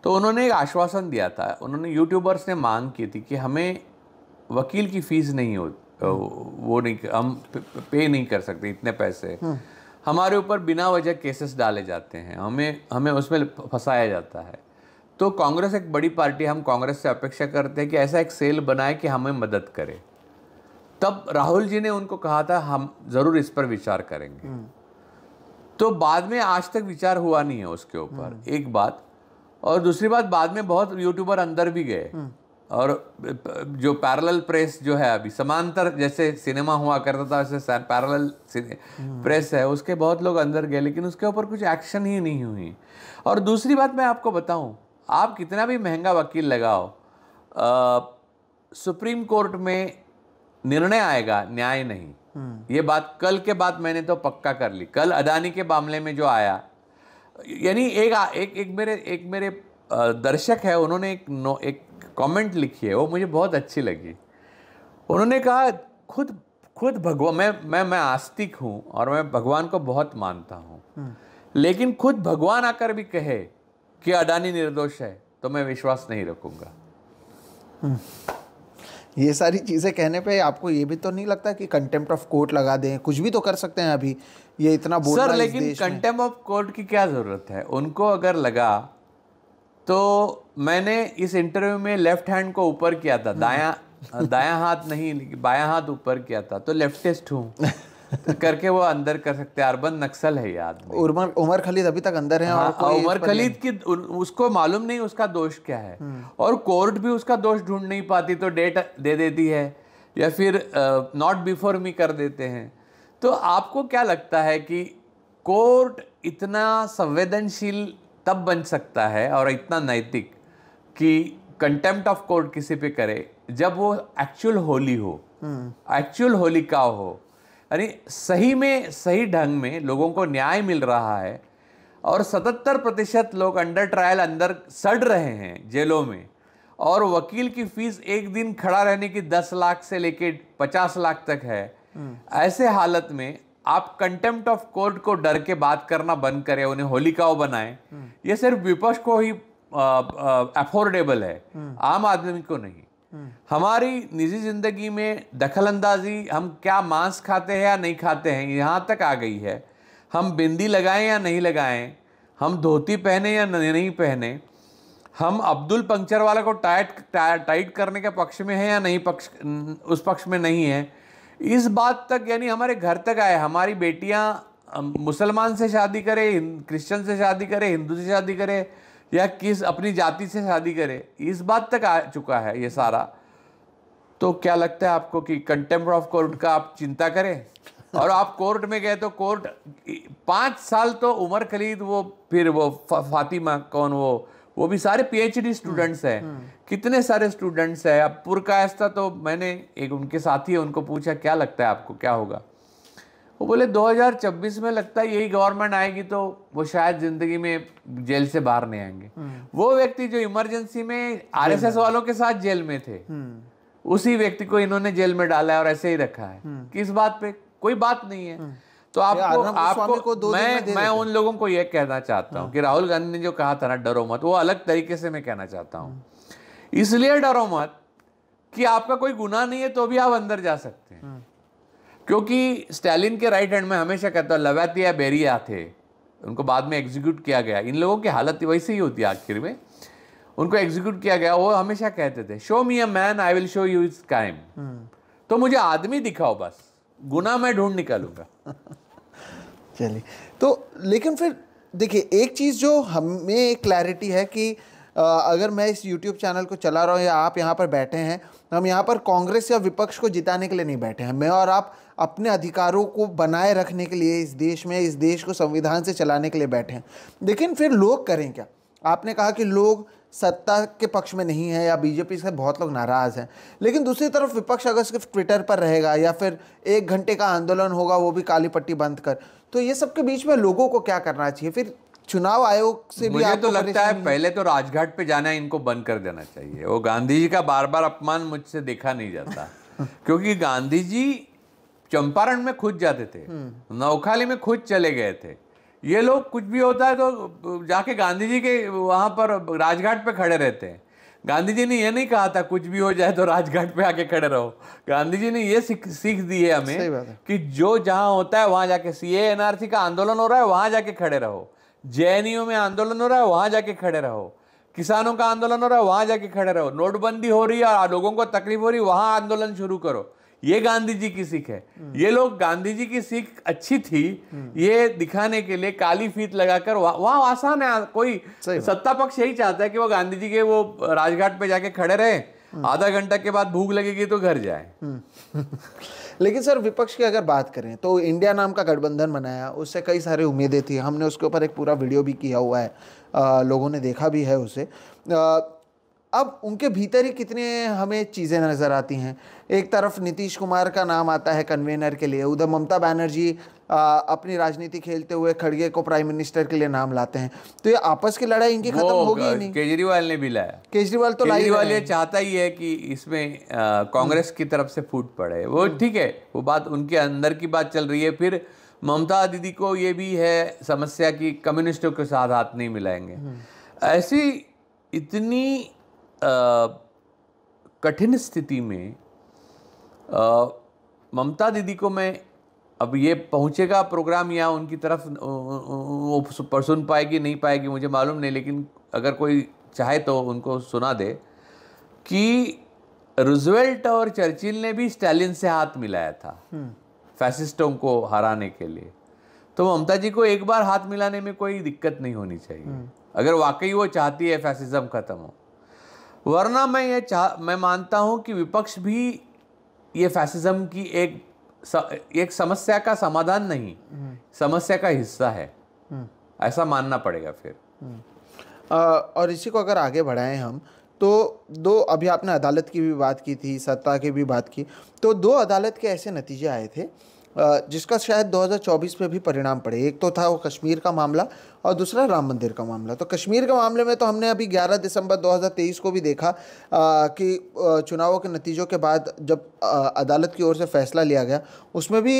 तो उन्होंने एक आश्वासन दिया था उन्होंने यूट्यूबर्स ने मांग की थी कि हमें वकील की फ़ीस नहीं हो वो नहीं हम पे नहीं कर सकते इतने पैसे हम्म। हमारे ऊपर बिना वजह केसेस डाले जाते हैं हमें हमें उसमें फंसाया जाता है तो कांग्रेस एक बड़ी पार्टी हम कांग्रेस से अपेक्षा करते हैं कि ऐसा एक सेल बनाए कि हमें मदद करे तब राहुल जी ने उनको कहा था हम ज़रूर इस पर विचार करेंगे हम्म। तो बाद में आज तक विचार हुआ नहीं है उसके ऊपर हम्म। एक बात और दूसरी बात बाद में बहुत यूट्यूबर अंदर भी गए और जो पैरेलल प्रेस जो है अभी समांतर जैसे सिनेमा हुआ करता था वैसे पैरेलल प्रेस हम्म। है उसके बहुत लोग अंदर गए लेकिन उसके ऊपर कुछ एक्शन ही नहीं हुई और दूसरी बात मैं आपको बताऊं आप कितना भी महंगा वकील लगाओ आ, सुप्रीम कोर्ट में निर्णय आएगा न्याय नहीं हम्म। ये बात कल के बाद मैंने तो पक्का कर ली कल अदानी के मामले में जो आया यानी एक एक एक मेरे एक मेरे दर्शक है उन्होंने एक नो एक कमेंट लिखी है वो मुझे बहुत अच्छी लगी उन्होंने कहा खुद खुद भगवान मैं मैं मैं आस्तिक हूँ और मैं भगवान को बहुत मानता हूँ हम्म। लेकिन खुद भगवान आकर भी कहे कि अडानी निर्दोष है तो मैं विश्वास नहीं रखूँगा हम्म। ये सारी चीज़ें कहने पे आपको ये भी तो नहीं लगता कि कंटेम्प्ट ऑफ कोर्ट लगा दें कुछ भी तो कर सकते हैं अभी ये इतना बोल सर लेकिन कंटेम्प्ट ऑफ कोर्ट की क्या ज़रूरत है उनको अगर लगा तो मैंने इस इंटरव्यू में लेफ्ट हैंड को ऊपर किया था दाया हम्म। दाया हाथ नहीं बाया हाथ ऊपर किया था तो लेफ्टिस्ट हूँ तो करके वो अंदर कर सकते हैं अरबन नक्सल है याद उमर उमर खलीद अभी तक अंदर है हाँ, और उमर खलीद की उसको मालूम नहीं उसका दोष क्या है हम्म। और कोर्ट भी उसका दोष ढूंढ नहीं पाती तो डेट दे देती है या फिर नॉट बिफोर मी कर देते हैं तो आपको क्या लगता है कि कोर्ट इतना संवेदनशील तब बन सकता है और इतना नैतिक कि कंटेम्प्ट ऑफ कोर्ट किसी पे करे जब वो एक्चुअल होली हो एक्चुअल होली का हो यानी सही में सही ढंग में लोगों को न्याय मिल रहा है और 77 प्रतिशत लोग अंडर ट्रायल अंदर सड़ रहे हैं जेलों में और वकील की फीस एक दिन खड़ा रहने की 10 लाख से लेकर 50 लाख तक है ऐसे हालत में आप कंटेम्प्ट ऑफ कोर्ट को डर के बात करना बंद करें उन्हें होलिकाओं बनाए ये सिर्फ विपक्ष को ही अफोर्डेबल है आम आदमी को नहीं हमारी निजी ज़िंदगी में दखल अंदाजी हम क्या मांस खाते हैं या नहीं खाते हैं यहाँ तक आ गई है हम बिंदी लगाएं या नहीं लगाएं हम धोती पहने या नहीं पहने हम अब्दुल पंक्चर वाला को टाइट टाइट करने के पक्ष में है या नहीं पक्ष उस पक्ष में नहीं है इस बात तक यानी हमारे घर तक आए हमारी बेटियां मुसलमान से शादी करे क्रिश्चियन से शादी करे हिंदू से शादी करे या किस अपनी जाति से शादी करे इस बात तक आ चुका है ये सारा तो क्या लगता है आपको कि कंटेम्प्ट ऑफ कोर्ट का आप चिंता करें और आप कोर्ट में गए तो कोर्ट पाँच साल तो उमर खलीद वो फिर वो फातिमा कौन वो वो भी सारे पीएचडी स्टूडेंट्स हम्म, हैं हम्म। कितने सारे स्टूडेंट्स हैं अब पुरकायस्ता तो मैंने एक उनके साथी है उनको पूछा क्या लगता है आपको क्या होगा वो बोले 2026 में लगता है यही गवर्नमेंट आएगी तो वो शायद जिंदगी में जेल से बाहर नहीं आएंगे हम्म। वो व्यक्ति जो इमरजेंसी में आरएसएस वालों के साथ जेल में थे उसी व्यक्ति को इन्होंने जेल में डाला है और ऐसे ही रखा है किस बात पे कोई बात नहीं है तो आपको आपको को दो मैं मैं, मैं उन लोगों को यह कहना चाहता हूँ कि राहुल गांधी ने जो कहा था ना डरो मत वो अलग तरीके से मैं कहना चाहता हूँ इसलिए डरो मत कि आपका कोई गुना नहीं है तो भी आप अंदर जा सकते हैं हम्म। क्योंकि स्टालिन के राइट हैंड में हमेशा कहता हूं लवैतिया बेरिया थे उनको बाद में एग्जीक्यूट किया गया इन लोगों की हालत वैसे ही होती है आखिर में उनको एग्जीक्यूट किया गया वो हमेशा कहते थे show me a man I will show you is crime तो मुझे आदमी दिखाओ बस गुना मैं ढूंढ निकालूंगा चलिए तो लेकिन फिर देखिए एक चीज़ जो हमें क्लैरिटी है कि आ, अगर मैं इस यूट्यूब चैनल को चला रहा हूँ या आप यहाँ पर बैठे हैं तो हम यहाँ पर कांग्रेस या विपक्ष को जिताने के लिए नहीं बैठे हैं मैं और आप अपने अधिकारों को बनाए रखने के लिए इस देश में इस देश को संविधान से चलाने के लिए बैठे हैं लेकिन फिर लोग करें क्या आपने कहा कि लोग सत्ता के पक्ष में नहीं है या बीजेपी से बहुत लोग नाराज़ हैं लेकिन दूसरी तरफ विपक्ष अगर सिर्फ ट्विटर पर रहेगा या फिर एक घंटे का आंदोलन होगा वो भी काली पट्टी बंद कर तो ये सबके बीच में लोगों को क्या करना चाहिए फिर चुनाव आयोग से मुझे भी तो लगता है पहले तो राजघाट पे जाना इनको बंद कर देना चाहिए वो गांधी जी का बार बार अपमान मुझसे देखा नहीं जाता क्योंकि गांधी जी चंपारण में खुद जाते थे हम्म। नौखाली में खुद चले गए थे ये लोग कुछ भी होता है तो जाके गांधी जी के वहाँ पर राजघाट पे खड़े रहते हैं गांधी जी ने ये नहीं कहा था कुछ भी हो जाए तो राजघाट पे आके खड़े रहो गांधी जी ने ये सीख सीख दी है हमें कि जो जहाँ होता है वहाँ जाके सी एन आर सी का आंदोलन हो रहा है वहाँ जाके खड़े रहो जे में आंदोलन हो रहा है वहाँ जाके खड़े रहो किसानों का आंदोलन हो रहा है वहाँ जाके खड़े रहो नोटबंदी हो रही है और लोगों को तकलीफ हो रही है वहाँ आंदोलन शुरू करो ये गांधी जी की सीख है ये लोग गांधी जी की सीख अच्छी थी ये दिखाने के लिए काली फीत लगाकर वहाँ आसान है कोई सत्ता पक्ष यही चाहता है कि वो गांधी जी के वो राजघाट पे जाके खड़े रहे आधा घंटा के बाद भूख लगेगी तो घर जाए लेकिन सर विपक्ष की अगर बात करें तो इंडिया नाम का गठबंधन बनाया उससे कई सारी उम्मीदें थी हमने उसके ऊपर एक पूरा वीडियो भी किया हुआ है आ, लोगों ने देखा भी है उसे आ, अब उनके भीतर ही कितने हमें चीज़ें नज़र आती हैं एक तरफ नीतीश कुमार का नाम आता है कन्वेनर के लिए उधर ममता बनर्जी अपनी राजनीति खेलते हुए खड़गे को प्राइम मिनिस्टर के लिए नाम लाते हैं तो ये आपस की लड़ाई इनकी खत्म होगी नहीं केजरीवाल ने भी लाया केजरीवाल तो केजरीवाल ये चाहता ही है कि इसमें कांग्रेस की तरफ से फूट पड़े वो हम्म। ठीक है वो बात उनके अंदर की बात चल रही है फिर ममता दीदी को ये भी है समस्या कि कम्युनिस्टों के साथ हाथ नहीं मिलाएंगे हम्म। ऐसी इतनी कठिन स्थिति में ममता दीदी को मैं अब ये पहुंचेगा प्रोग्राम या उनकी तरफ वो सुन पाएगी नहीं पाएगी मुझे मालूम नहीं लेकिन अगर कोई चाहे तो उनको सुना दे कि रुजवेल्ट और चर्चिल ने भी स्टालिन से हाथ मिलाया था फैसिस्टों हम्म। को हराने के लिए तो ममता जी को एक बार हाथ मिलाने में कोई दिक्कत नहीं होनी चाहिए हम्म। अगर वाकई वो चाहती है फैसिज्म खत्म हो वरना मैं ये चाह मैं मानता हूँ कि विपक्ष भी ये फैसिज्म की एक स, एक समस्या का समाधान नहीं समस्या का हिस्सा है ऐसा मानना पड़ेगा फिर आ, और इसी को अगर आगे बढ़ाएं हम तो दो अभी आपने अदालत की भी बात की थी सत्ता की भी बात की तो दो अदालत के ऐसे नतीजे आए थे जिसका शायद 2024 में भी परिणाम पड़े एक तो था वो कश्मीर का मामला और दूसरा राम मंदिर का मामला तो कश्मीर के मामले में तो हमने अभी 11 दिसंबर 2023 को भी देखा कि चुनावों के नतीजों के बाद जब अदालत की ओर से फैसला लिया गया उसमें भी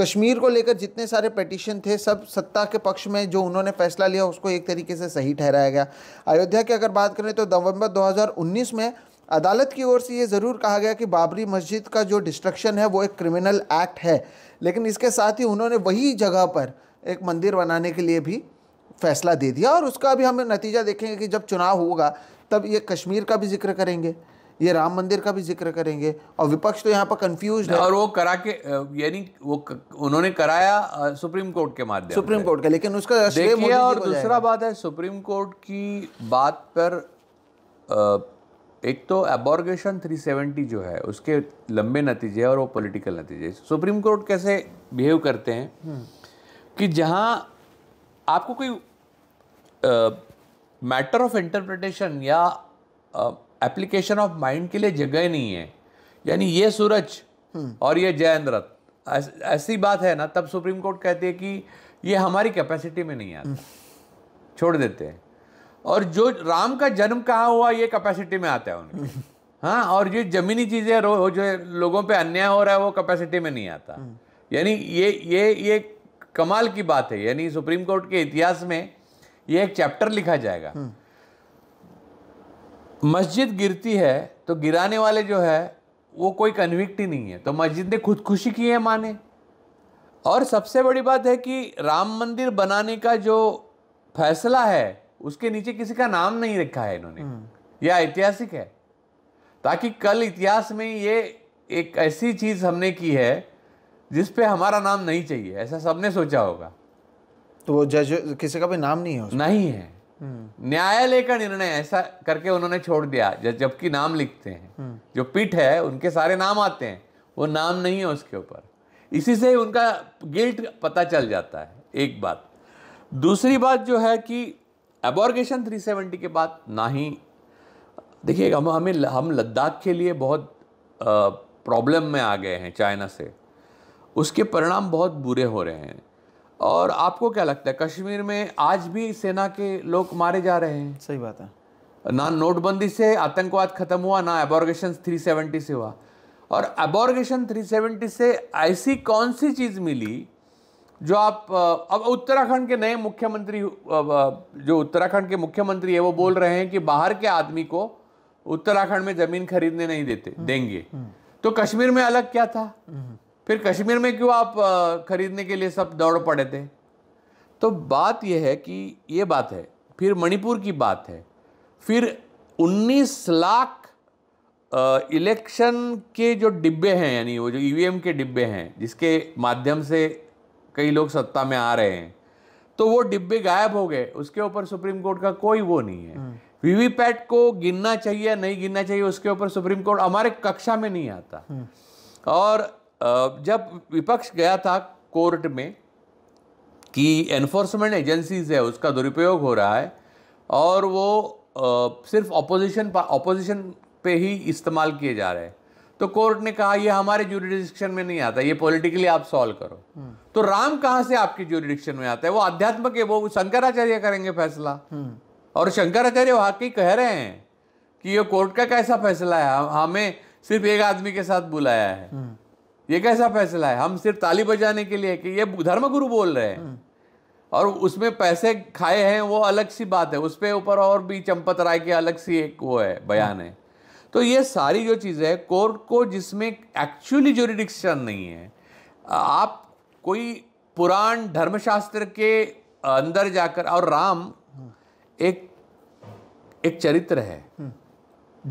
कश्मीर को लेकर जितने सारे पटिशन थे सब सत्ता के पक्ष में जो उन्होंने फैसला लिया उसको एक तरीके से सही ठहराया गया अयोध्या की अगर बात करें तो नवंबर दो में अदालत की ओर से ये ज़रूर कहा गया कि बाबरी मस्जिद का जो डिस्ट्रक्शन है वो एक क्रिमिनल एक्ट है लेकिन इसके साथ ही उन्होंने वही जगह पर एक मंदिर बनाने के लिए भी फैसला दे दिया और उसका भी हम नतीजा देखेंगे कि जब चुनाव होगा तब ये कश्मीर का भी जिक्र करेंगे ये राम मंदिर का भी जिक्र करेंगे और विपक्ष तो यहाँ पर कंफ्यूज है और वो करा के यानी वो उन्होंने कराया सुप्रीम कोर्ट के माध्यम सुप्रीम कोर्ट का लेकिन उसका देखिए और दूसरा बात है सुप्रीम कोर्ट की बात पर एक तो एबॉर्गेशन 370 जो है उसके लंबे नतीजे और वो पॉलिटिकल नतीजे सुप्रीम कोर्ट कैसे बिहेव करते हैं हम्म। कि जहां आपको कोई मैटर ऑफ इंटरप्रिटेशन या एप्लीकेशन ऑफ माइंड के लिए जगह नहीं है यानी ये सूरज हम्म। और ये जयंत रथ ऐसी बात है ना तब सुप्रीम कोर्ट कहती है कि ये हमारी कैपेसिटी में नहीं आता हम्म। छोड़ देते हैं और जो राम का जन्म कहाँ हुआ ये कैपेसिटी में आता है उनके हम्म। हाँ और ये जमीनी चीज़ें जो लोगों पे अन्याय हो रहा है वो कैपेसिटी में नहीं आता हम्म। यानी ये ये ये कमाल की बात है यानी सुप्रीम कोर्ट के इतिहास में ये एक चैप्टर लिखा जाएगा हम्म। मस्जिद गिरती है तो गिराने वाले जो है वो कोई कन्विक्ट ही नहीं है तो मस्जिद ने खुदकुशी की है माने और सबसे बड़ी बात है कि राम मंदिर बनाने का जो फैसला है उसके नीचे किसी का नाम नहीं रखा है इन्होंने हम्म। यह ऐतिहासिक है ताकि कल इतिहास में ये एक ऐसी चीज़ हमने की है जिस पे हमारा नाम नहीं चाहिए ऐसा सबने सोचा होगा तो वो जज किसी का भी नाम नहीं है नहीं है हम्म। न्यायालय का निर्णय ऐसा करके उन्होंने छोड़ दिया जबकि नाम लिखते हैं हम्म। जो पीठ है उनके सारे नाम आते हैं वो नाम नहीं है उसके ऊपर इसी से उनका गिल्ट पता चल जाता है एक बात दूसरी बात जो है कि एबॉर्गेशन 370 के बाद ना ही देखिए हम हमें हम लद्दाख के लिए बहुत प्रॉब्लम में आ गए हैं चाइना से उसके परिणाम बहुत बुरे हो रहे हैं और आपको क्या लगता है कश्मीर में आज भी सेना के लोग मारे जा रहे हैं सही बात है ना नोटबंदी से आतंकवाद खत्म हुआ ना एबॉर्गेशन 370 से हुआ और एबॉर्गेशन 370 से ऐसी कौन सी चीज़ मिली जो आप अब उत्तराखंड के नए मुख्यमंत्री जो उत्तराखंड के मुख्यमंत्री है वो बोल रहे हैं कि बाहर के आदमी को उत्तराखंड में जमीन खरीदने नहीं देते हम्म, देंगे हम्म। तो कश्मीर में अलग क्या था हम्म, फिर कश्मीर में क्यों आप खरीदने के लिए सब दौड़ पड़े थे तो बात यह है कि ये बात है फिर मणिपुर की बात है फिर 19 लाख इलेक्शन के जो डिब्बे हैं यानी वो जो ईवीएम के डिब्बे हैं जिसके माध्यम से कई लोग सत्ता में आ रहे हैं तो वो डिब्बे गायब हो गए उसके ऊपर सुप्रीम कोर्ट का कोई वो नहीं है हम्म। वीवीपैट को गिनना चाहिए या नहीं गिनना चाहिए उसके ऊपर सुप्रीम कोर्ट हमारे कक्षा में नहीं आता हम्म। और जब विपक्ष गया था कोर्ट में कि एनफोर्समेंट एजेंसीज है उसका दुरुपयोग हो रहा है और वो सिर्फ अपोजिशन ऑपोजिशन पे ही इस्तेमाल किए जा रहे हैं तो कोर्ट ने कहा ये हमारे ज्यूरिडिक्शन में नहीं आता ये पॉलिटिकली आप सॉल्व करो तो राम कहां से आपके ज्यूरिडिक्शन में आता है वो अध्यात्म के वो शंकराचार्य करेंगे फैसला और शंकराचार्य वाकई कह रहे हैं कि ये कोर्ट का कैसा फैसला है हमें सिर्फ एक आदमी के साथ बुलाया है ये कैसा फैसला है हम सिर्फ ताली बजाने के लिए कि ये धर्म गुरु बोल रहे हैं और उसमें पैसे खाए हैं वो अलग सी बात है उसके ऊपर और भी चंपत राय के अलग सी एक वो है बयान है तो ये सारी जो चीज़ें है कोर्ट को जिसमें एक्चुअली जोरिडिक्शन नहीं है आप कोई पुराण धर्मशास्त्र के अंदर जाकर और राम एक एक चरित्र है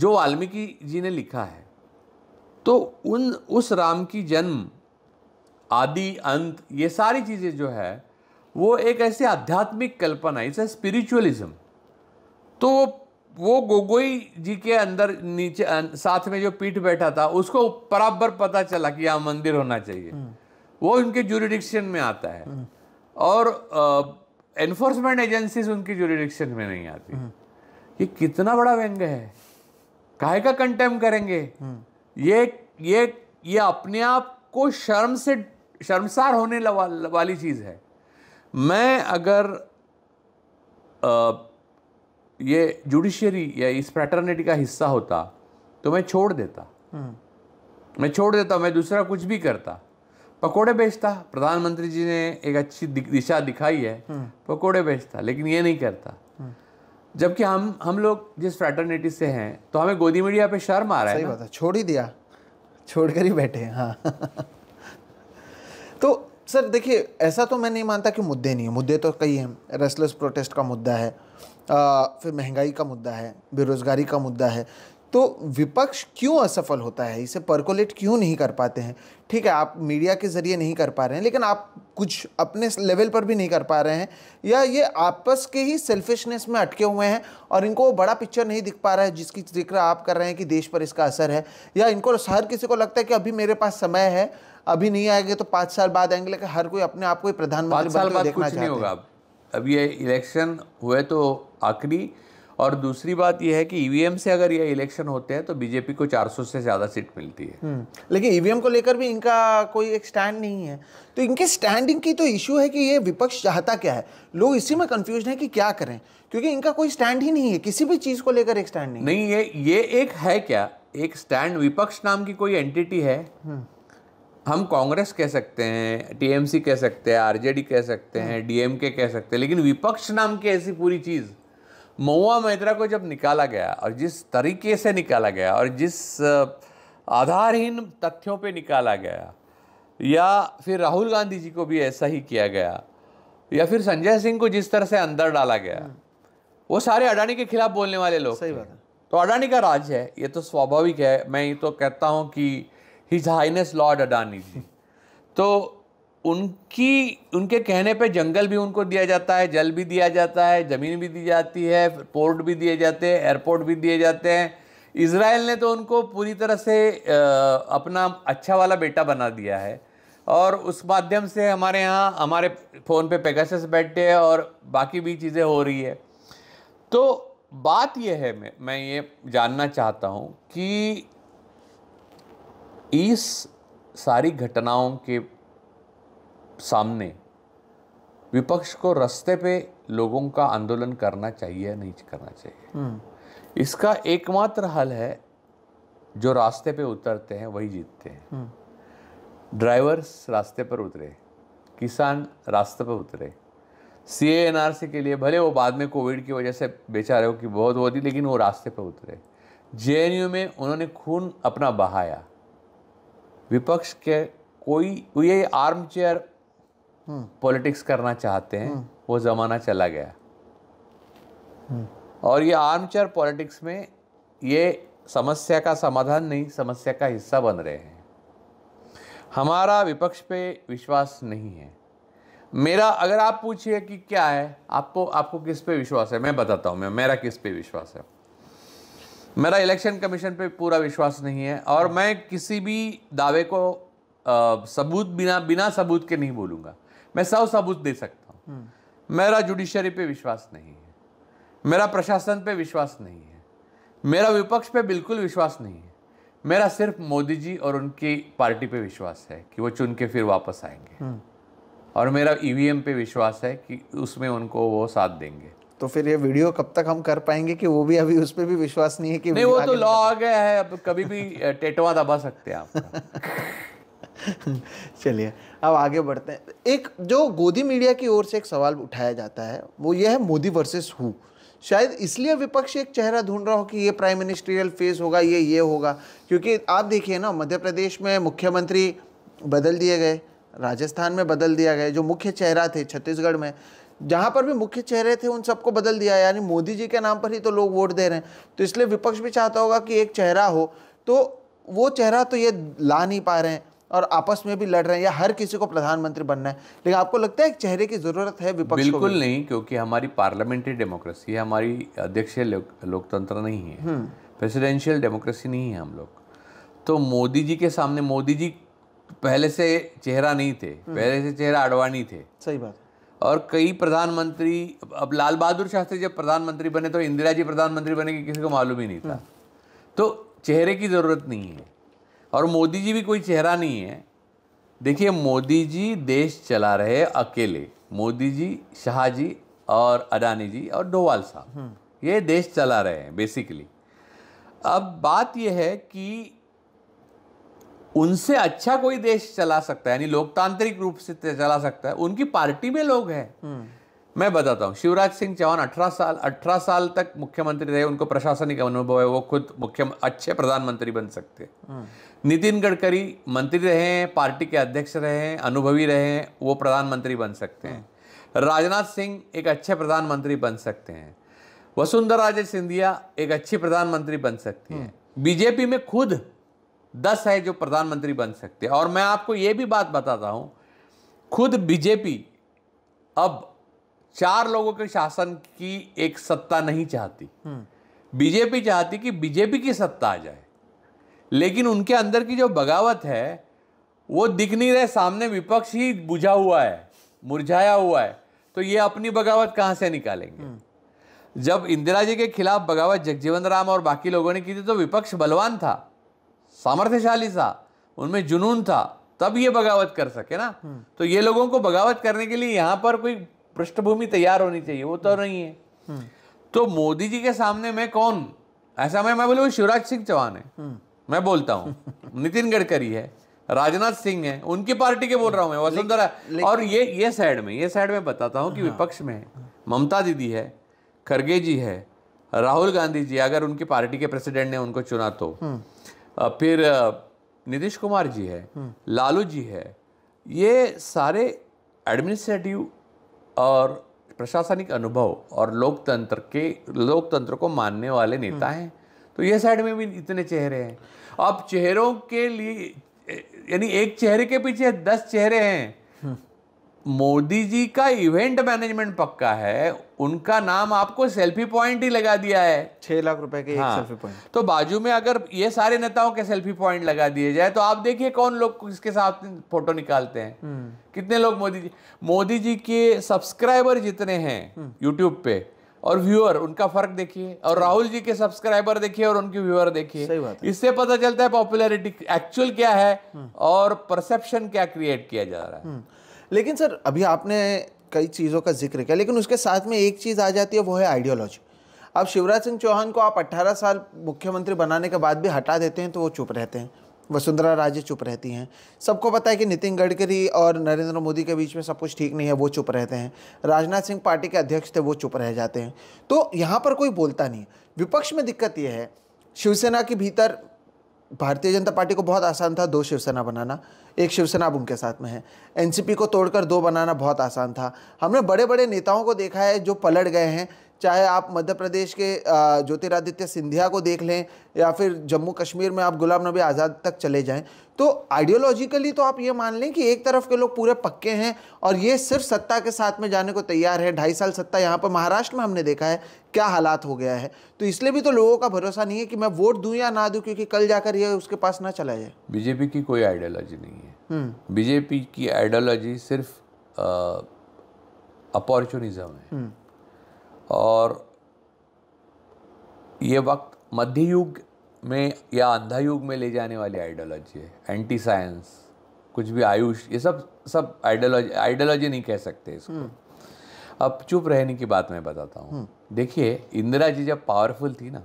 जो वाल्मीकि जी ने लिखा है तो उन उस राम की जन्म आदि अंत ये सारी चीज़ें जो है वो एक ऐसी आध्यात्मिक कल्पना है इसे स्पिरिचुअलिज्म तो वो वो गोगोई जी के अंदर नीचे अं, साथ में जो पीठ बैठा था उसको बराबर पता चला कि यहाँ मंदिर होना चाहिए हम्म। वो उनके जुरिडिक्शन में आता है हम्म। और एनफोर्समेंट एजेंसीज उनकी जुरिडिक्शन में नहीं आती हम्म। ये कितना बड़ा व्यंग है काहे का कंटेम करेंगे ये ये ये अपने आप को शर्म से शर्मसार होने वाली चीज़ है मैं अगर आ, ये जुडिशियरी या इस फ्रैटर्निटी का हिस्सा होता तो मैं छोड़ देता हम्म। मैं छोड़ देता मैं दूसरा कुछ भी करता पकोड़े बेचता प्रधानमंत्री जी ने एक अच्छी दिशा दिखाई है हम्म। पकोड़े बेचता लेकिन ये नहीं करता हम्म। जबकि हम हम लोग जिस फ्रैटर्निटी से हैं तो हमें गोदी मीडिया पे शर्म आ रहा है बात है छोड़ ही दिया छोड़ कर ही बैठे हाँ तो सर देखिए ऐसा तो मैं नहीं मानता कि मुद्दे नहीं है मुद्दे तो कई हैं रेस्टलेस प्रोटेस्ट का मुद्दा है आ, फिर महंगाई का मुद्दा है बेरोज़गारी का मुद्दा है तो विपक्ष क्यों असफल होता है इसे परकोलेट क्यों नहीं कर पाते हैं ठीक है आप मीडिया के ज़रिए नहीं कर पा रहे हैं लेकिन आप कुछ अपने लेवल पर भी नहीं कर पा रहे हैं या ये आपस के ही सेल्फिशनेस में अटके हुए हैं और इनको वो बड़ा पिक्चर नहीं दिख पा रहा है जिसकी जिक्र आप कर रहे हैं कि देश पर इसका असर है या इनको हर किसी को लगता है कि अभी मेरे पास समय है अभी नहीं आएंगे तो पाँच साल बाद आएंगे लेकिन हर कोई अपने आप को प्रधानमंत्री देखना चाहिए अब ये इलेक्शन हुए तो आखिरी और दूसरी बात यह है कि ईवीएम e से अगर ये इलेक्शन होते हैं तो बीजेपी को 400 से ज़्यादा सीट मिलती है हम्म, लेकिन ईवीएम e को लेकर भी इनका कोई एक स्टैंड नहीं है तो इनके स्टैंडिंग की तो इश्यू है कि ये विपक्ष चाहता क्या है लोग इसी में कंफ्यूज हैं कि क्या करें क्योंकि इनका कोई स्टैंड ही नहीं है किसी भी चीज़ को लेकर एक स्टैंड नहीं नहीं ये ये एक है क्या एक स्टैंड विपक्ष नाम की कोई एंटिटी है हम्म। हम कांग्रेस कह सकते हैं टीएमसी कह सकते हैं आरजेडी कह सकते हैं डीएमके कह सकते हैं लेकिन विपक्ष नाम की ऐसी पूरी चीज़ मऊआ मैत्रा को जब निकाला गया और जिस तरीके से निकाला गया और जिस आधारहीन तथ्यों पे निकाला गया या फिर राहुल गांधी जी को भी ऐसा ही किया गया या फिर संजय सिंह को जिस तरह से अंदर डाला गया हम्म। वो सारे अडानी के खिलाफ बोलने वाले लोग सही बात है तो अडानी का राज है ये तो स्वाभाविक है मैं ये तो कहता हूँ कि his highness lord Adani ji तो उनकी उनके कहने पे जंगल भी उनको दिया जाता है जल भी दिया जाता है ज़मीन भी दी जाती है पोर्ट भी दिए जाते हैं एयरपोर्ट भी दिए जाते हैं इसराइल ने तो उनको पूरी तरह से अपना अच्छा वाला बेटा बना दिया है और उस माध्यम से हमारे यहाँ हमारे फ़ोन पे पेगासस बैठे हैं और बाकी भी चीज़ें हो रही है तो बात यह है मैं मैं ये जानना चाहता हूँ कि इस सारी घटनाओं के सामने विपक्ष को रास्ते पे लोगों का आंदोलन करना चाहिए या नहीं करना चाहिए हम्म। इसका एकमात्र हल है जो रास्ते पे उतरते हैं वही जीतते हैं हम्म। ड्राइवर्स रास्ते पर उतरे किसान रास्ते पर उतरे सी एन आर सी के लिए भले वो बाद में कोविड की वजह से हो की बहुत वो थी लेकिन वो रास्ते पर उतरे जे में उन्होंने खून अपना बहाया विपक्ष के कोई ये आर्म चेयर पॉलिटिक्स करना चाहते हैं हम्म। वो ज़माना चला गया और ये आर्मचेयर पॉलिटिक्स में ये समस्या का समाधान नहीं समस्या का हिस्सा बन रहे हैं हमारा विपक्ष पे विश्वास नहीं है मेरा अगर आप पूछिए कि क्या है आपको आपको किस पे विश्वास है मैं बताता हूँ मैं मेरा किस पे विश्वास है मेरा इलेक्शन कमीशन पे पूरा विश्वास नहीं है और मैं किसी भी दावे को आ, सबूत बिना बिना सबूत के नहीं बोलूँगा मैं सब सबूत दे सकता हूँ हम्म। मेरा जुडिशरी पे विश्वास नहीं है मेरा प्रशासन पे विश्वास नहीं है मेरा विपक्ष पे बिल्कुल विश्वास नहीं है मेरा सिर्फ मोदी जी और उनकी पार्टी पे विश्वास है कि वो चुन के फिर वापस आएंगे हम्म। और मेरा ईवीएम e पे विश्वास है कि उसमें उनको वो साथ देंगे तो फिर ये वीडियो कब तक हम कर पाएंगे कि वो भी अभी उस पर भी विश्वास नहीं है कि नहीं वो तो लॉ आ गया है अब कभी भी टेटवा दबा सकते हैं आप चलिए अब आगे बढ़ते हैं एक जो गोदी मीडिया की ओर से एक सवाल उठाया जाता है वो ये है मोदी वर्सेस हु शायद इसलिए विपक्ष एक चेहरा ढूंढ रहा हो कि ये प्राइम मिनिस्ट्रियल फेस होगा ये ये होगा क्योंकि आप देखिए ना मध्य प्रदेश में मुख्यमंत्री बदल दिए गए राजस्थान में बदल दिया गया जो मुख्य चेहरा थे छत्तीसगढ़ में जहाँ पर भी मुख्य चेहरे थे उन सबको बदल दिया यानी मोदी जी के नाम पर ही तो लोग वोट दे रहे हैं तो इसलिए विपक्ष भी चाहता होगा कि एक चेहरा हो तो वो चेहरा तो ये ला नहीं पा रहे हैं और आपस में भी लड़ रहे हैं या हर किसी को प्रधानमंत्री बनना है लेकिन आपको लगता है एक चेहरे की जरूरत है विपक्ष बिल्कुल नहीं क्योंकि हमारी पार्लियामेंट्री डेमोक्रेसी है हमारी अध्यक्षीय लोकतंत्र नहीं है हम्म। प्रेसिडेंशियल डेमोक्रेसी नहीं है हम लोग तो मोदी जी के सामने मोदी जी पहले से चेहरा नहीं थे हम्म। पहले से चेहरा अडवाणी थे सही बात और कई प्रधानमंत्री अब लाल बहादुर शास्त्री जब प्रधानमंत्री बने तो इंदिरा जी प्रधानमंत्री बने की किसी को मालूम ही नहीं था हम्म। तो चेहरे की ज़रूरत नहीं है और मोदी जी भी कोई चेहरा नहीं है देखिए मोदी जी देश चला रहे अकेले मोदी जी शाह जी और अडानी जी और डोवाल साहब हम्म। ये देश चला रहे हैं बेसिकली अब बात यह है कि उनसे अच्छा कोई देश चला सकता है यानी लोकतांत्रिक रूप से चला सकता है उनकी पार्टी में लोग हैं हम्म। मैं बताता हूँ शिवराज सिंह चौहान अठारह साल अठारह साल तक मुख्यमंत्री रहे उनको प्रशासनिक अनुभव है वो खुद मुख्य अच्छे प्रधानमंत्री बन सकते हैं हम्म। नितिन गडकरी मंत्री रहे हैं पार्टी के अध्यक्ष रहे हैं अनुभवी रहे हैं वो प्रधानमंत्री बन सकते हैं हम्म। राजनाथ सिंह एक अच्छे प्रधानमंत्री बन सकते हैं वसुंधरा राजे सिंधिया एक अच्छी प्रधानमंत्री बन सकती हैं हम्म। बीजेपी में खुद दस है जो प्रधानमंत्री बन सकते हैं और मैं आपको ये भी बात बताता हूँ खुद बीजेपी अब चार लोगों के शासन की एक सत्ता नहीं चाहती बीजेपी चाहती कि बीजेपी की सत्ता आ जाए लेकिन उनके अंदर की जो बगावत है वो दिख नहीं रहे सामने विपक्ष ही बुझा हुआ है मुरझाया हुआ है तो ये अपनी बगावत कहाँ से निकालेंगे जब इंदिरा जी के खिलाफ बगावत जगजीवन राम और बाकी लोगों ने की थी तो विपक्ष बलवान था सामर्थ्यशाली था उनमें जुनून था तब ये बगावत कर सके ना तो ये लोगों को बगावत करने के लिए यहाँ पर कोई पृष्ठभूमि तैयार होनी चाहिए वो तो हम्म। नहीं है हम्म। तो मोदी जी के सामने मैं कौन ऐसा मैं मैं बोलू शिवराज सिंह चौहान है हम्म। मैं बोलता हूँ नितिन गडकरी है राजनाथ सिंह है उनकी पार्टी के बोल रहा हूँ मैं वसुंधरा और ये ये साइड में ये साइड में बताता हूँ कि हाँ। विपक्ष में ममता दीदी है खरगे जी है राहुल गांधी जी अगर उनकी पार्टी के प्रेसिडेंट ने उनको चुना तो फिर नीतीश कुमार जी है लालू जी है ये सारे एडमिनिस्ट्रेटिव और प्रशासनिक अनुभव और लोकतंत्र के लोकतंत्र को मानने वाले नेता हम्म। हैं तो ये साइड में भी इतने चेहरे हैं अब चेहरों के लिए यानी एक चेहरे के पीछे दस चेहरे हैं हम्म। मोदी जी का इवेंट मैनेजमेंट पक्का है उनका नाम आपको सेल्फी पॉइंट ही लगा दिया है छह लाख रुपए के हाँ, सेल्फी पॉइंट तो बाजू में अगर ये सारे नेताओं के सेल्फी पॉइंट लगा दिए जाए तो आप देखिए कौन लोग इसके साथ फोटो निकालते हैं हम्म। कितने लोग मोदी जी मोदी जी के सब्सक्राइबर जितने हैं यूट्यूब हम्म। पे और व्यूअर उनका फर्क देखिए और राहुल जी के सब्सक्राइबर देखिए और उनके व्यूअर देखिए इससे पता चलता है पॉपुलैरिटी एक्चुअल क्या है हम्म। और परसेप्शन क्या क्रिएट किया जा रहा है लेकिन सर अभी आपने कई चीज़ों का जिक्र किया लेकिन उसके साथ में एक चीज़ आ जाती है वो है आइडियोलॉजी अब शिवराज सिंह चौहान को आप 18 साल मुख्यमंत्री बनाने के बाद भी हटा देते हैं तो वो चुप रहते हैं वसुंधरा राजे चुप रहती हैं सबको पता है कि नितिन गडकरी और नरेंद्र मोदी के बीच में सब कुछ ठीक नहीं है वो चुप रहते हैं राजनाथ सिंह पार्टी के अध्यक्ष थे वो चुप रह जाते हैं तो यहाँ पर कोई बोलता नहीं विपक्ष में दिक्कत ये है शिवसेना के भीतर भारतीय जनता पार्टी को बहुत आसान था दो शिवसेना बनाना एक शिवसेना उनके साथ में है एनसीपी को तोड़कर दो बनाना बहुत आसान था हमने बड़े बड़े नेताओं को देखा है जो पलट गए हैं चाहे आप मध्य प्रदेश के ज्योतिरादित्य सिंधिया को देख लें या फिर जम्मू कश्मीर में आप गुलाम नबी आज़ाद तक चले जाएं तो आइडियोलॉजिकली तो आप ये मान लें कि एक तरफ के लोग पूरे पक्के हैं और ये सिर्फ सत्ता के साथ में जाने को तैयार है ढाई साल सत्ता यहाँ पर महाराष्ट्र में हमने देखा है क्या हालात हो गया है तो इसलिए भी तो लोगों का भरोसा नहीं है कि मैं वोट दूँ या ना दूँ क्योंकि कल जाकर यह उसके पास ना चला जाए बीजेपी की कोई आइडियोलॉजी नहीं है हम्म। बीजेपी की आइडियोलॉजी सिर्फ अपॉर्चुनिज्म है हम्म। और ये वक्त मध्ययुग में या अंधा युग में ले जाने वाली आइडियोलॉजी है एंटी साइंस कुछ भी आयुष ये सब सब आइडियोलॉजी आइडियोलॉजी नहीं कह सकते इसको हम्म। अब चुप रहने की बात मैं बताता हूँ हम्म। देखिए इंदिरा जी जब पावरफुल थी ना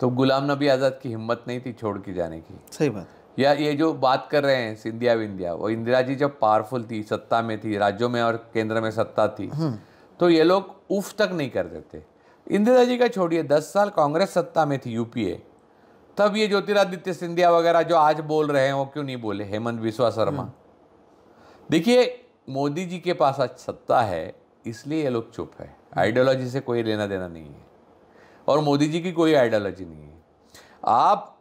तो गुलाम नबी आज़ाद की हिम्मत नहीं थी छोड़ के जाने की सही बात या ये जो बात कर रहे हैं सिंधिया विंधिया वो इंदिरा जी जब पावरफुल थी सत्ता में थी राज्यों में और केंद्र में सत्ता थी हम्म। तो ये लोग उफ तक नहीं कर देते इंदिरा जी का छोड़िए दस साल कांग्रेस सत्ता में थी यूपीए तब ये ज्योतिरादित्य सिंधिया वगैरह जो आज बोल रहे हैं वो क्यों नहीं बोले हेमंत बिस्वा शर्मा हम्म। देखिए मोदी जी के पास आज सत्ता है इसलिए ये लोग चुप है हम्म। आइडियोलॉजी से कोई लेना देना नहीं है और मोदी जी की कोई आइडियोलॉजी नहीं है आप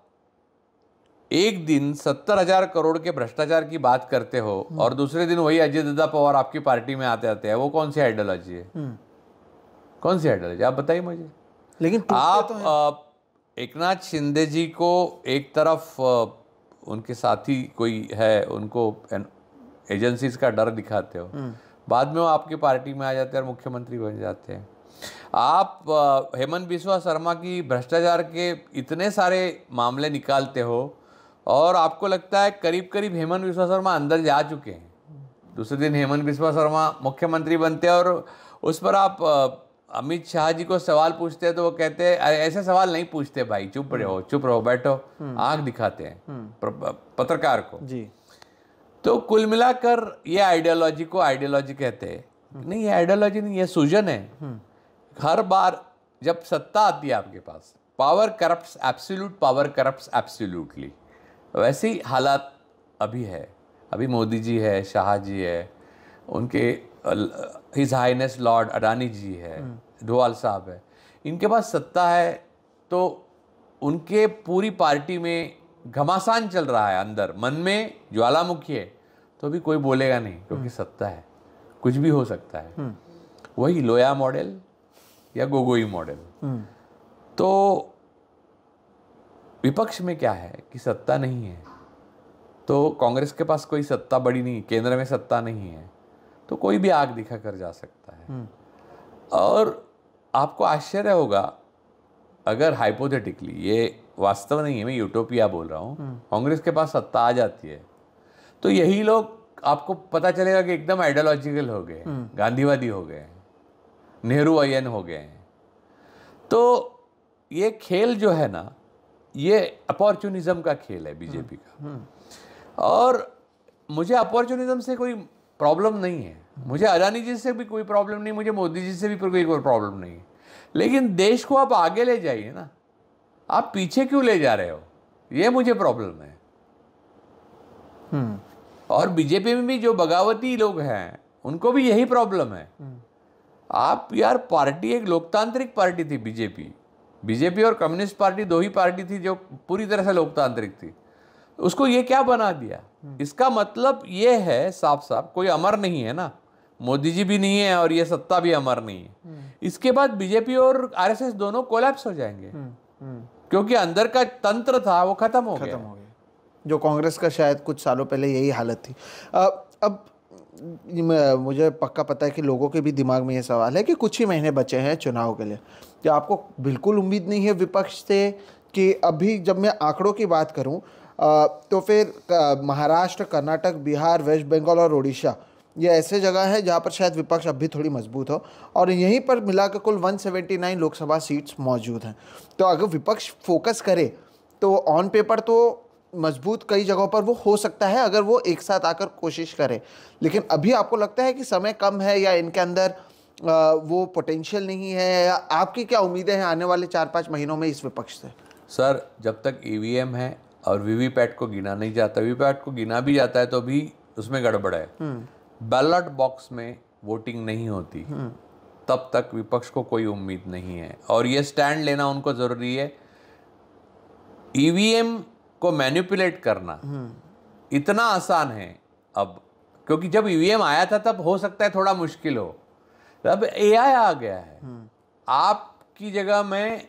एक दिन सत्तर हजार करोड़ के भ्रष्टाचार की बात करते हो हम्म। और दूसरे दिन वही अजय दादा पवार आपकी पार्टी में आते आते हैं वो कौन सी आइडियोलॉजी है हम्म। कौन सी आइडियोलॉजी आप बताइए मुझे लेकिन आप तो एक नाथ शिंदे जी को एक तरफ उनके साथी कोई है उनको एजेंसीज का डर दिखाते हो हम्म। बाद में वो आपकी पार्टी में आ जाते हैं और मुख्यमंत्री बन जाते हैं आप हेमंत बिस्वा शर्मा की भ्रष्टाचार के इतने सारे मामले निकालते हो और आपको लगता है करीब करीब हेमंत विश्वा शर्मा अंदर जा चुके हैं दूसरे दिन हेमंत बिस्वा शर्मा मुख्यमंत्री बनते हैं और उस पर आप अमित शाह जी को सवाल पूछते हैं तो वो कहते हैं ऐसे सवाल नहीं पूछते भाई चुप रहो हम्म। चुप रहो बैठो हम्म। आंख दिखाते हैं हम्म। पत्रकार को जी तो कुल मिलाकर ये आइडियोलॉजी को आइडियोलॉजी कहते हैं नहीं ये आइडियोलॉजी नहीं ये सूजन है हर बार जब सत्ता आती है आपके पास power corrupt absolute power corrupt absolutely वैसी हालात अभी है अभी मोदी जी है शाह जी है उनके his highness lord Adani ji है हम्म। डोवाल साहब है इनके पास सत्ता है तो उनके पूरी पार्टी में घमासान चल रहा है अंदर मन में ज्वालामुखी है तो भी कोई बोलेगा नहीं क्योंकि हम्म। सत्ता है कुछ भी हो सकता है हम्म। वही लोया मॉडल या गोगोई मॉडल तो विपक्ष में क्या है कि सत्ता नहीं है तो कांग्रेस के पास कोई सत्ता बड़ी नहीं केंद्र में सत्ता नहीं है तो कोई भी आग दिखा कर जा सकता है हम्म। और आपको आश्चर्य होगा अगर हाइपोथेटिकली ये वास्तव नहीं है मैं यूटोपिया बोल रहा हूँ हम्म। कांग्रेस के पास सत्ता आ जाती है तो यही लोग आपको पता चलेगा कि एकदम आइडियोलॉजिकल हो गए हम्म। गांधीवादी हो गए नेहरू अयन हो गए तो ये खेल जो है ना ये अपॉर्चुनिज्म का खेल है बीजेपी का हम्म, हम्म। और मुझे अपॉर्चुनिज्म से कोई प्रॉब्लम नहीं है मुझे अडानी जी से भी कोई प्रॉब्लम नहीं मुझे मोदी जी से भी कोई कोई प्रॉब्लम नहीं है लेकिन देश को आप आगे ले जाइए ना आप पीछे क्यों ले जा रहे हो ये मुझे प्रॉब्लम है हम्म। और बीजेपी में भी जो बगावती लोग हैं उनको भी यही प्रॉब्लम है आप यार पार्टी एक लोकतांत्रिक पार्टी थी बीजेपी बीजेपी और कम्युनिस्ट पार्टी दो ही पार्टी थी जो पूरी तरह से लोकतांत्रिक थी उसको ये क्या बना दिया हम्म। इसका मतलब ये है साफ साफ कोई अमर नहीं है ना मोदी जी भी नहीं है और ये सत्ता भी अमर नहीं है हम्म। इसके बाद बीजेपी और आरएसएस दोनों कोलैप्स हो जाएंगे हम्म, क्योंकि अंदर का तंत्र था वो खत्म हो खत्म गया हो गया जो कांग्रेस का शायद कुछ सालों पहले यही हालत थी अब मुझे पक्का पता है कि लोगों के भी दिमाग में ये सवाल है कि कुछ ही महीने बचे हैं चुनाव के लिए क्या आपको बिल्कुल उम्मीद नहीं है विपक्ष से कि अभी जब मैं आंकड़ों की बात करूं तो फिर महाराष्ट्र कर्नाटक बिहार वेस्ट बंगाल और उड़ीसा ये ऐसे जगह है जहाँ पर शायद विपक्ष अब भी थोड़ी मजबूत हो और यहीं पर मिलाकर कुल 179 लोकसभा सीट्स मौजूद हैं तो अगर विपक्ष फोकस करे तो ऑन पेपर तो मजबूत कई जगहों पर वो हो सकता है अगर वो एक साथ आकर कोशिश करें लेकिन अभी आपको लगता है कि समय कम है या इनके अंदर वो पोटेंशियल नहीं है या आपकी क्या उम्मीदें हैं आने वाले चार पाँच महीनों में इस विपक्ष से सर जब तक ई e है और वीवीपैट को गिना नहीं जाता वीवीपैट को गिना भी जाता है तो भी उसमें गड़बड़ है बैलट हम्म। बॉक्स में वोटिंग नहीं होती हम्म। तब तक विपक्ष को कोई उम्मीद नहीं है और ये स्टैंड लेना उनको ज़रूरी है ईवीएम e को मैन्युपुलेट करना हम्म। इतना आसान है अब क्योंकि जब ईवीएम e आया था तब हो सकता है थोड़ा मुश्किल हो अब एआई आ गया है हम्म। आपकी जगह मैं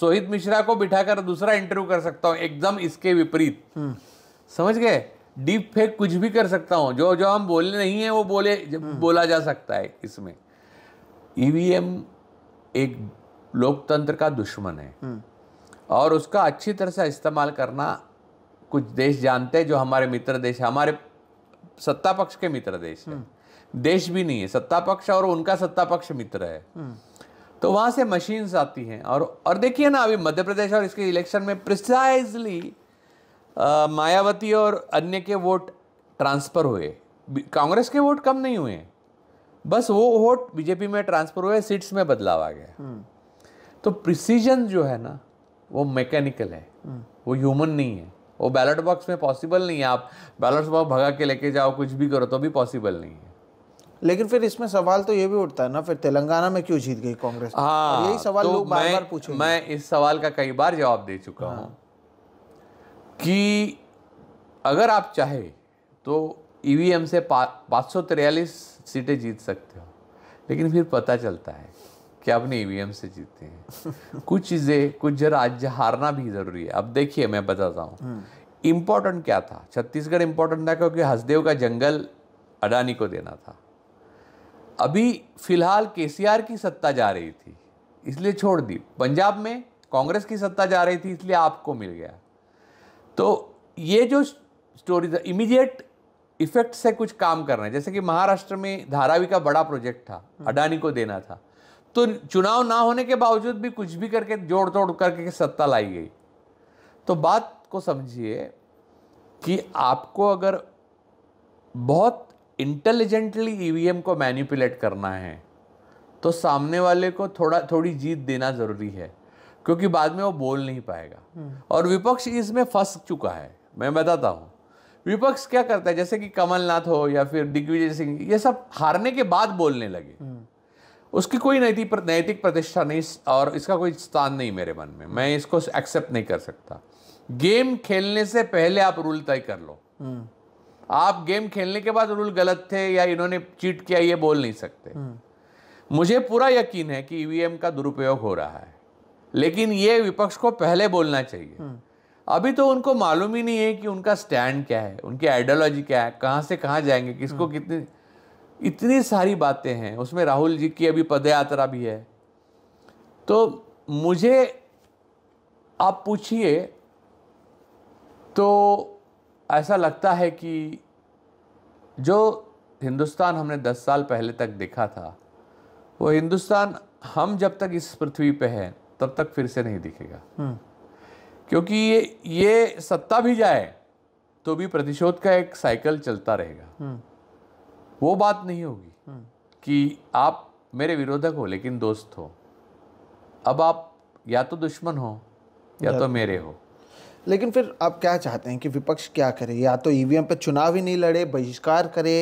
सोहित मिश्रा को बिठाकर दूसरा इंटरव्यू कर सकता हूँ एकदम इसके विपरीत हम्म। समझ गए डीप फेक कुछ भी कर सकता हूँ जो जो हम बोले नहीं है वो बोले बोला जा सकता है इसमें ईवीएम e एक लोकतंत्र का दुश्मन है और उसका अच्छी तरह से इस्तेमाल करना कुछ देश जानते हैं जो हमारे मित्र देश हमारे सत्ता पक्ष के मित्र देश है हम्म। देश भी नहीं है सत्ता पक्ष और उनका सत्ता पक्ष मित्र है हम्म। तो वहां से मशीन्स आती हैं और और देखिए ना अभी मध्य प्रदेश और इसके इलेक्शन में प्रिसाइजली मायावती और अन्य के वोट ट्रांसफ़र हुए कांग्रेस के वोट कम नहीं हुए बस वो वोट बीजेपी में ट्रांसफ़र हुए सीट्स में बदलाव आ गया हम्म। तो प्रिसीजन जो है ना वो मैकेनिकल है वो ह्यूमन नहीं है वो बैलेट बॉक्स में पॉसिबल नहीं है आप बैलेट बॉक्स भगा के लेके जाओ कुछ भी करो तो भी पॉसिबल नहीं है लेकिन फिर इसमें सवाल तो ये भी उठता है ना फिर तेलंगाना में क्यों जीत गई कांग्रेस हाँ यही सवाल तो लोग बार बार पूछे मैं इस सवाल का कई बार जवाब दे चुका हूँ हाँ। कि अगर आप चाहे तो ईवीएम e से सौ पाँच सीटें जीत सकते हो लेकिन फिर पता चलता है कि आपने ईवीएम से जीते हैं कुछ चीज़ें कुछ जरा आज हारना भी ज़रूरी है अब देखिए मैं बताता हूँ इम्पोर्टेंट हम्म। क्या था छत्तीसगढ़ इम्पोर्टेंट था क्योंकि हसदेव का जंगल अडानी को देना था अभी फिलहाल केसीआर की सत्ता जा रही थी इसलिए छोड़ दी पंजाब में कांग्रेस की सत्ता जा रही थी इसलिए आपको मिल गया तो ये जो स्टोरी था इमीडिएट इफेक्ट से कुछ काम करना है जैसे कि महाराष्ट्र में धारावी का बड़ा प्रोजेक्ट था हम्म। अडानी को देना था तो चुनाव ना होने के बावजूद भी कुछ भी करके जोड़ तोड़ करके सत्ता लाई गई तो बात को समझिए कि आपको अगर बहुत इंटेलिजेंटली ईवीएम e को मैनिपुलेट करना है तो सामने वाले को थोड़ा थोड़ी जीत देना ज़रूरी है क्योंकि बाद में वो बोल नहीं पाएगा हम्म। और विपक्ष इसमें फंस चुका है मैं बताता हूँ विपक्ष क्या करता है जैसे कि कमलनाथ हो या फिर दिग्विजय सिंह ये सब हारने के बाद बोलने लगे हम्म। उसकी कोई नैतिक नैतिक प्रतिष्ठा नहीं और इसका कोई स्थान नहीं मेरे मन में मैं इसको एक्सेप्ट नहीं कर सकता गेम खेलने से पहले आप रूल तय कर लो हम्म। आप गेम खेलने के बाद रूल गलत थे या इन्होंने चीट किया ये बोल नहीं सकते हम्म। मुझे पूरा यकीन है कि ईवीएम e का दुरुपयोग हो रहा है लेकिन ये विपक्ष को पहले बोलना चाहिए हम्म। अभी तो उनको मालूम ही नहीं है कि उनका स्टैंड क्या है उनकी आइडियोलॉजी क्या है कहाँ से कहाँ जाएंगे किसको कितनी इतनी सारी बातें हैं उसमें राहुल जी की अभी पदयात्रा भी है तो मुझे आप पूछिए तो ऐसा लगता है कि जो हिंदुस्तान हमने 10 साल पहले तक देखा था वो हिंदुस्तान हम जब तक इस पृथ्वी पे हैं तब तक फिर से नहीं दिखेगा हम्म। क्योंकि ये ये सत्ता भी जाए तो भी प्रतिशोध का एक साइकिल चलता रहेगा हम्म। वो बात नहीं होगी कि आप मेरे विरोधक हो लेकिन दोस्त हो अब आप या तो दुश्मन हो या तो मेरे हो लेकिन फिर आप क्या चाहते हैं कि विपक्ष क्या करे या तो ईवीएम पर चुनाव ही नहीं लड़े बहिष्कार करे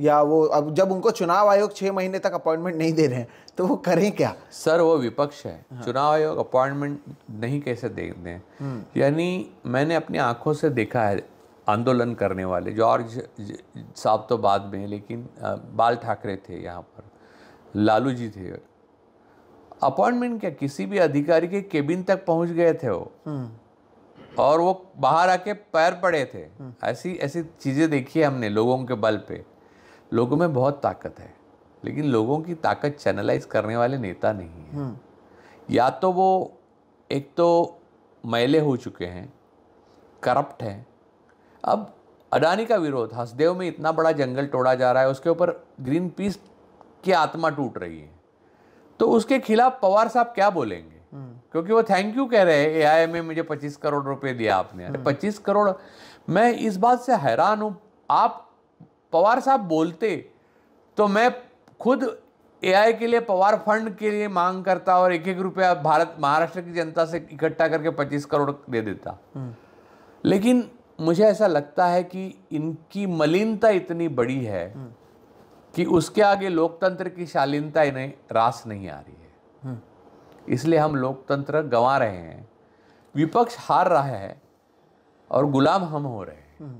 या वो अब जब उनको चुनाव आयोग छः महीने तक अपॉइंटमेंट नहीं दे रहे हैं तो वो करें क्या सर वो विपक्ष है हाँ। चुनाव आयोग अपॉइंटमेंट नहीं कैसे दे दें हम्म। यानी मैंने अपनी आंखों से देखा है आंदोलन करने वाले जॉर्ज साहब तो बाद में लेकिन बाल ठाकरे थे यहाँ पर लालू जी थे अपॉइंटमेंट क्या किसी भी अधिकारी के केबिन तक पहुँच गए थे वो हम्म। और वो बाहर आके पैर पड़े थे हम्म। ऐसी ऐसी चीज़ें देखी है हमने लोगों के बल पे लोगों में बहुत ताकत है लेकिन लोगों की ताकत चैनलाइज करने वाले नेता नहीं है हम्म। या तो वो एक तो मैले हो चुके हैं करप्ट हैं अब अडानी का विरोध हसदेव में इतना बड़ा जंगल तोड़ा जा रहा है उसके ऊपर ग्रीन पीस की आत्मा टूट रही है तो उसके खिलाफ पवार साहब क्या बोलेंगे हम्म। क्योंकि वो थैंक यू कह रहे हैं एआईएम में मुझे 25 करोड़ रुपए दिया आपने अरे 25 हम्म। करोड़ मैं इस बात से हैरान हूँ आप पवार साहब बोलते तो मैं खुद ए के लिए पवार फंड के लिए मांग करता और एक एक रुपया भारत महाराष्ट्र की जनता से इकट्ठा करके पच्चीस करोड़ दे देता हम्म। लेकिन मुझे ऐसा लगता है कि इनकी मलिनता इतनी बड़ी है हम्म। कि उसके आगे लोकतंत्र की शालीनता इन्हें रास नहीं आ रही है हम्म। इसलिए हम लोकतंत्र गंवा रहे हैं विपक्ष हार रहा है और गुलाम हम हो रहे हैं हम्म।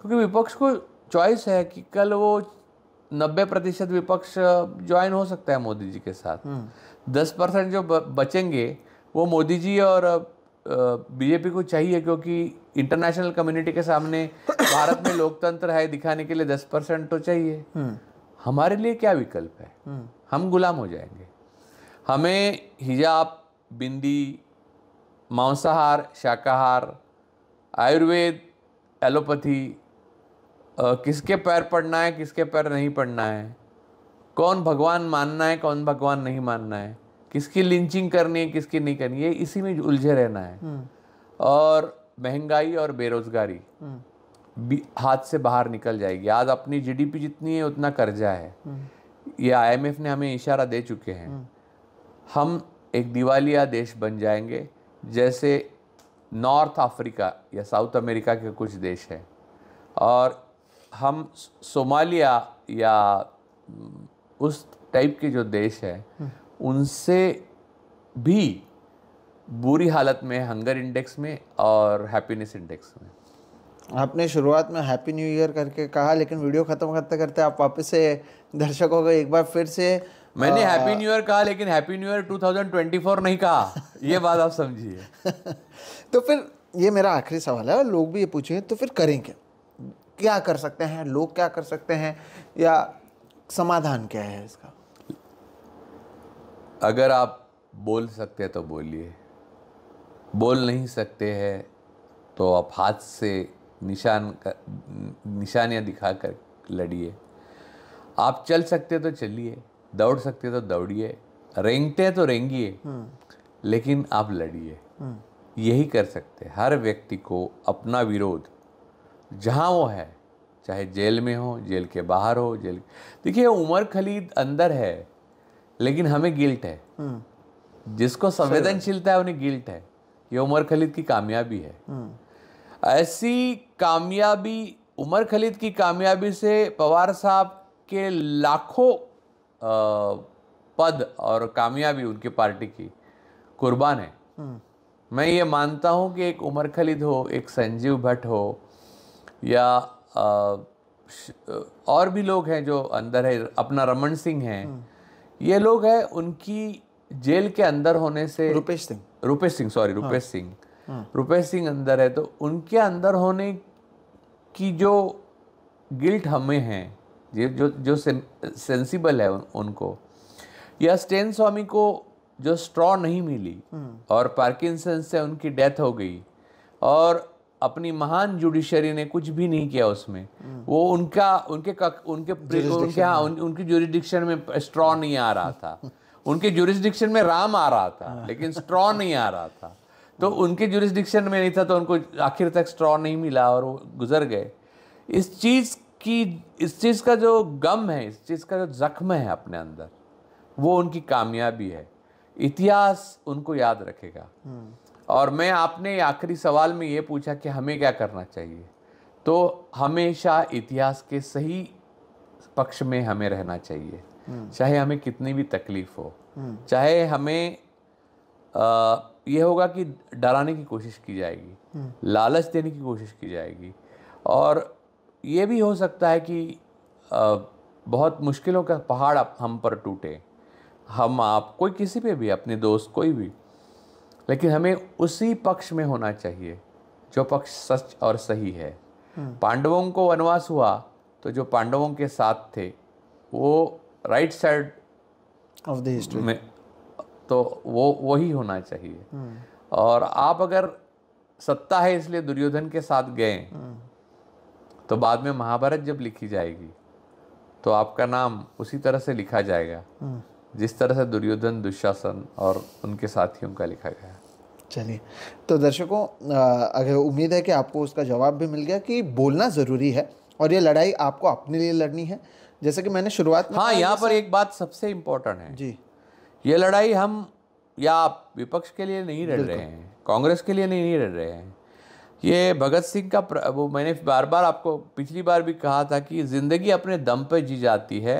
क्योंकि विपक्ष को चॉइस है कि कल वो नब्बे प्रतिशत विपक्ष ज्वाइन हो सकता है मोदी जी के साथ दस परसेंट जो बचेंगे वो मोदी जी और बीजेपी को चाहिए क्योंकि इंटरनेशनल कम्युनिटी के सामने भारत में लोकतंत्र है दिखाने के लिए दस परसेंट तो चाहिए हम्म। हमारे लिए क्या विकल्प है हम्म। हम गुलाम हो जाएंगे हमें हिजाब बिंदी मांसाहार शाकाहार आयुर्वेद एलोपैथी किसके पैर पड़ना है किसके पैर नहीं पड़ना है कौन भगवान मानना है कौन भगवान नहीं मानना है किसकी लिंचिंग करनी है किसकी नहीं करनी है इसी में उलझे रहना है हम्म। और महंगाई और बेरोजगारी हम्म। हाथ से बाहर निकल जाएगी आज अपनी जीडीपी जितनी है उतना कर्जा है हम्म। ये आईएमएफ ने हमें इशारा दे चुके हैं हम एक दिवालिया देश बन जाएंगे जैसे नॉर्थ अफ्रीका या साउथ अमेरिका के कुछ देश हैं और हम सोमालिया या उस टाइप के जो देश है उनसे भी बुरी हालत में हंगर इंडेक्स में और हैप्पीनेस इंडेक्स में आपने शुरुआत में हैप्पी न्यू ईयर करके कहा लेकिन वीडियो ख़त्म करते करते आप वापस से दर्शकों को एक बार फिर से मैंने हैप्पी न्यू ईयर कहा लेकिन हैप्पी न्यू ईयर 2024 नहीं कहा ये बात आप समझिए तो फिर ये मेरा आखिरी सवाल है लोग भी ये पूछें तो फिर करें क्या क्या कर सकते हैं लोग क्या कर सकते हैं या समाधान क्या है इसका अगर आप बोल सकते हैं तो बोलिए बोल नहीं सकते हैं तो आप हाथ से निशान कर निशानियाँ दिखा कर लड़िए आप चल सकते तो चलिए दौड़ सकते तो दौड़िए रेंगते हैं तो रेंगिए हम्म। लेकिन आप लड़िए हम्म। यही कर सकते हर व्यक्ति को अपना विरोध जहाँ वो है चाहे जेल में हो जेल के बाहर हो जेल देखिए उमर खलीद अंदर है लेकिन हमें गिल्ट है हम्म। जिसको संवेदनशीलता है उन्हें गिल्ट है ये उमर खलीद की कामयाबी है हम्म। ऐसी कामयाबी उमर खलीद की कामयाबी से पवार साहब के लाखों पद और कामयाबी उनकी पार्टी की कुर्बान है हम्म। मैं ये मानता हूँ कि एक उमर खलीद हो एक संजीव भट्ट हो या आ, और भी लोग हैं जो अंदर है अपना रमन सिंह है ये लोग हैं उनकी जेल के अंदर होने से रुपेश सिंह रुपेश सिंह सॉरी हाँ। रुपेश सिंह हाँ। रुपेश सिंह अंदर है तो उनके अंदर होने की जो गिल्ट हमें है ये जो जो सेंसिबल है उन, उनको या स्टेन स्वामी को जो स्ट्रॉ नहीं मिली हाँ। और पार्किंसन से उनकी डेथ हो गई और अपनी महान जुडिशरी ने कुछ भी नहीं किया उसमें वो उनका उनके कक, उनके उनके हाँ उन, उनकी जुरिस्डिक्शन में स्ट्रॉ नहीं आ रहा था उनके जुरिस्डिक्शन में राम आ रहा था लेकिन स्ट्रॉ नहीं आ रहा था तो उनके जुरिस्डिक्शन में नहीं था तो उनको आखिर तक स्ट्रॉ नहीं मिला और वो गुजर गए इस चीज़ की इस चीज़ का जो गम है इस चीज़ का जो जख्म है अपने अंदर वो उनकी कामयाबी है इतिहास उनको याद रखेगा और मैं आपने आखिरी सवाल में ये पूछा कि हमें क्या करना चाहिए तो हमेशा इतिहास के सही पक्ष में हमें रहना चाहिए हम्म। चाहे हमें कितनी भी तकलीफ हो हम्म। चाहे हमें आ, ये होगा कि डराने की कोशिश की जाएगी हम्म। लालच देने की कोशिश की जाएगी और ये भी हो सकता है कि आ, बहुत मुश्किलों का पहाड़ हम पर टूटे हम आप कोई किसी पे भी अपने दोस्त कोई भी लेकिन हमें उसी पक्ष में होना चाहिए जो पक्ष सच और सही है हम्म। पांडवों को वनवास हुआ तो जो पांडवों के साथ थे वो right side of the history में तो वो वही होना चाहिए हम्म। और आप अगर सत्ता है इसलिए दुर्योधन के साथ गए हम्म। तो बाद में महाभारत जब लिखी जाएगी तो आपका नाम उसी तरह से लिखा जाएगा जिस तरह से दुर्योधन दुशासन और उनके साथियों का लिखा गया चलिए तो दर्शकों अगर उम्मीद है कि आपको उसका जवाब भी मिल गया कि बोलना ज़रूरी है और ये लड़ाई आपको अपने लिए लड़नी है जैसे कि मैंने शुरुआत में हाँ यहाँ पर एक बात सबसे इम्पोर्टेंट है जी ये लड़ाई हम या आप विपक्ष के लिए नहीं लड़ रहे हैं कांग्रेस के लिए नहीं, नहीं लड़ रहे हैं ये भगत सिंह का वो मैंने बार बार आपको पिछली बार भी कहा था कि ज़िंदगी अपने दम पे जी जाती है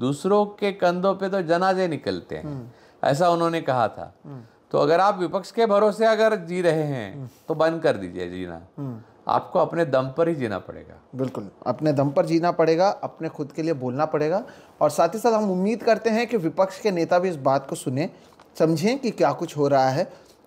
दूसरों के कंधों पे तो जनाजे निकलते हैं हम्म। ऐसा उन्होंने कहा था हम्म। तो अगर आप विपक्ष के भरोसे अगर जी रहे हैं हम्म। तो बंद कर दीजिए जीना हम्म। आपको अपने दम पर ही जीना पड़ेगा बिल्कुल अपने दम पर जीना पड़ेगा अपने खुद के लिए बोलना पड़ेगा और साथ ही साथ हम उम्मीद करते हैं कि विपक्ष के नेता भी इस बात को सुने समझें कि क्या कुछ हो रहा है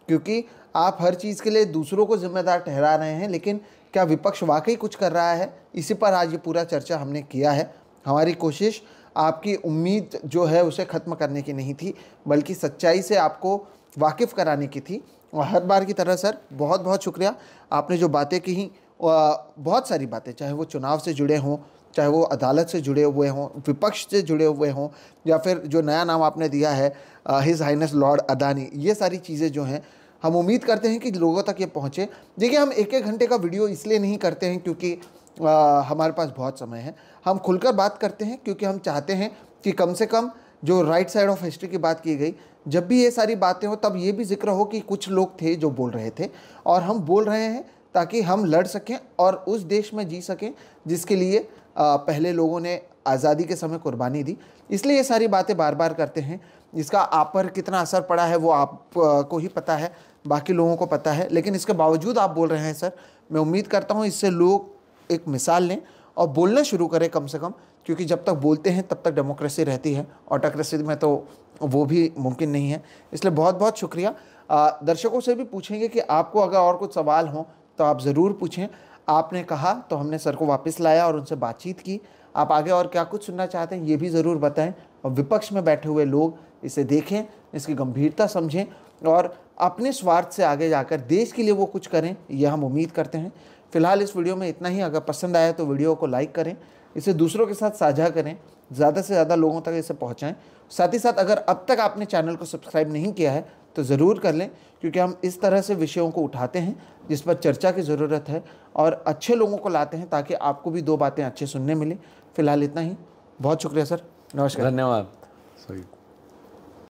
क्योंकि आप हर चीज़ के लिए दूसरों को जिम्मेदार ठहरा रहे हैं लेकिन क्या विपक्ष वाकई कुछ कर रहा है इसी पर आज ये पूरा चर्चा हमने किया है हमारी कोशिश आपकी उम्मीद जो है उसे ख़त्म करने की नहीं थी बल्कि सच्चाई से आपको वाकिफ़ कराने की थी और हर बार की तरह सर बहुत बहुत शुक्रिया आपने जो बातें कहीं बहुत सारी बातें चाहे वो चुनाव से जुड़े हों चाहे वो अदालत से जुड़े हुए हों विपक्ष से जुड़े हुए हों या फिर जो नया नाम आपने दिया है हिज हाइनस लॉर्ड अदानी ये सारी चीज़ें जो हैं हम उम्मीद करते हैं कि लोगों तक ये पहुँचे देखिए हम एक एक घंटे का वीडियो इसलिए नहीं करते हैं क्योंकि आ, हमारे पास बहुत समय है हम खुलकर बात करते हैं क्योंकि हम चाहते हैं कि कम से कम जो राइट साइड ऑफ हिस्ट्री की बात की गई जब भी ये सारी बातें हो तब ये भी जिक्र हो कि कुछ लोग थे जो बोल रहे थे और हम बोल रहे हैं ताकि हम लड़ सकें और उस देश में जी सकें जिसके लिए पहले लोगों ने आज़ादी के समय कुर्बानी दी इसलिए ये सारी बातें बार बार करते हैं इसका आप पर कितना असर पड़ा है वो आप को ही पता है बाकी लोगों को पता है लेकिन इसके बावजूद आप बोल रहे हैं सर मैं उम्मीद करता हूँ इससे लोग एक मिसाल लें और बोलना शुरू करें कम से कम क्योंकि जब तक बोलते हैं तब तक डेमोक्रेसी रहती है ऑटोक्रेसी में तो वो भी मुमकिन नहीं है इसलिए बहुत बहुत शुक्रिया दर्शकों से भी पूछेंगे कि आपको अगर और कुछ सवाल हों तो आप ज़रूर पूछें आपने कहा तो हमने सर को वापस लाया और उनसे बातचीत की आप आगे और क्या कुछ सुनना चाहते हैं ये भी ज़रूर बताएं और विपक्ष में बैठे हुए लोग इसे देखें इसकी गंभीरता समझें और अपने स्वार्थ से आगे जाकर देश के लिए वो कुछ करें यह हम उम्मीद करते हैं फिलहाल इस वीडियो में इतना ही अगर पसंद आया तो वीडियो को लाइक करें इसे दूसरों के साथ साझा करें ज़्यादा से ज़्यादा लोगों तक इसे पहुँचाएँ साथ ही साथ अगर अब तक आपने चैनल को सब्सक्राइब नहीं किया है तो ज़रूर कर लें क्योंकि हम इस तरह से विषयों को उठाते हैं जिस पर चर्चा की ज़रूरत है और अच्छे लोगों को लाते हैं ताकि आपको भी दो बातें अच्छे सुनने मिलें फिलहाल इतना ही बहुत शुक्रिया सर नमस्कार धन्यवाद सही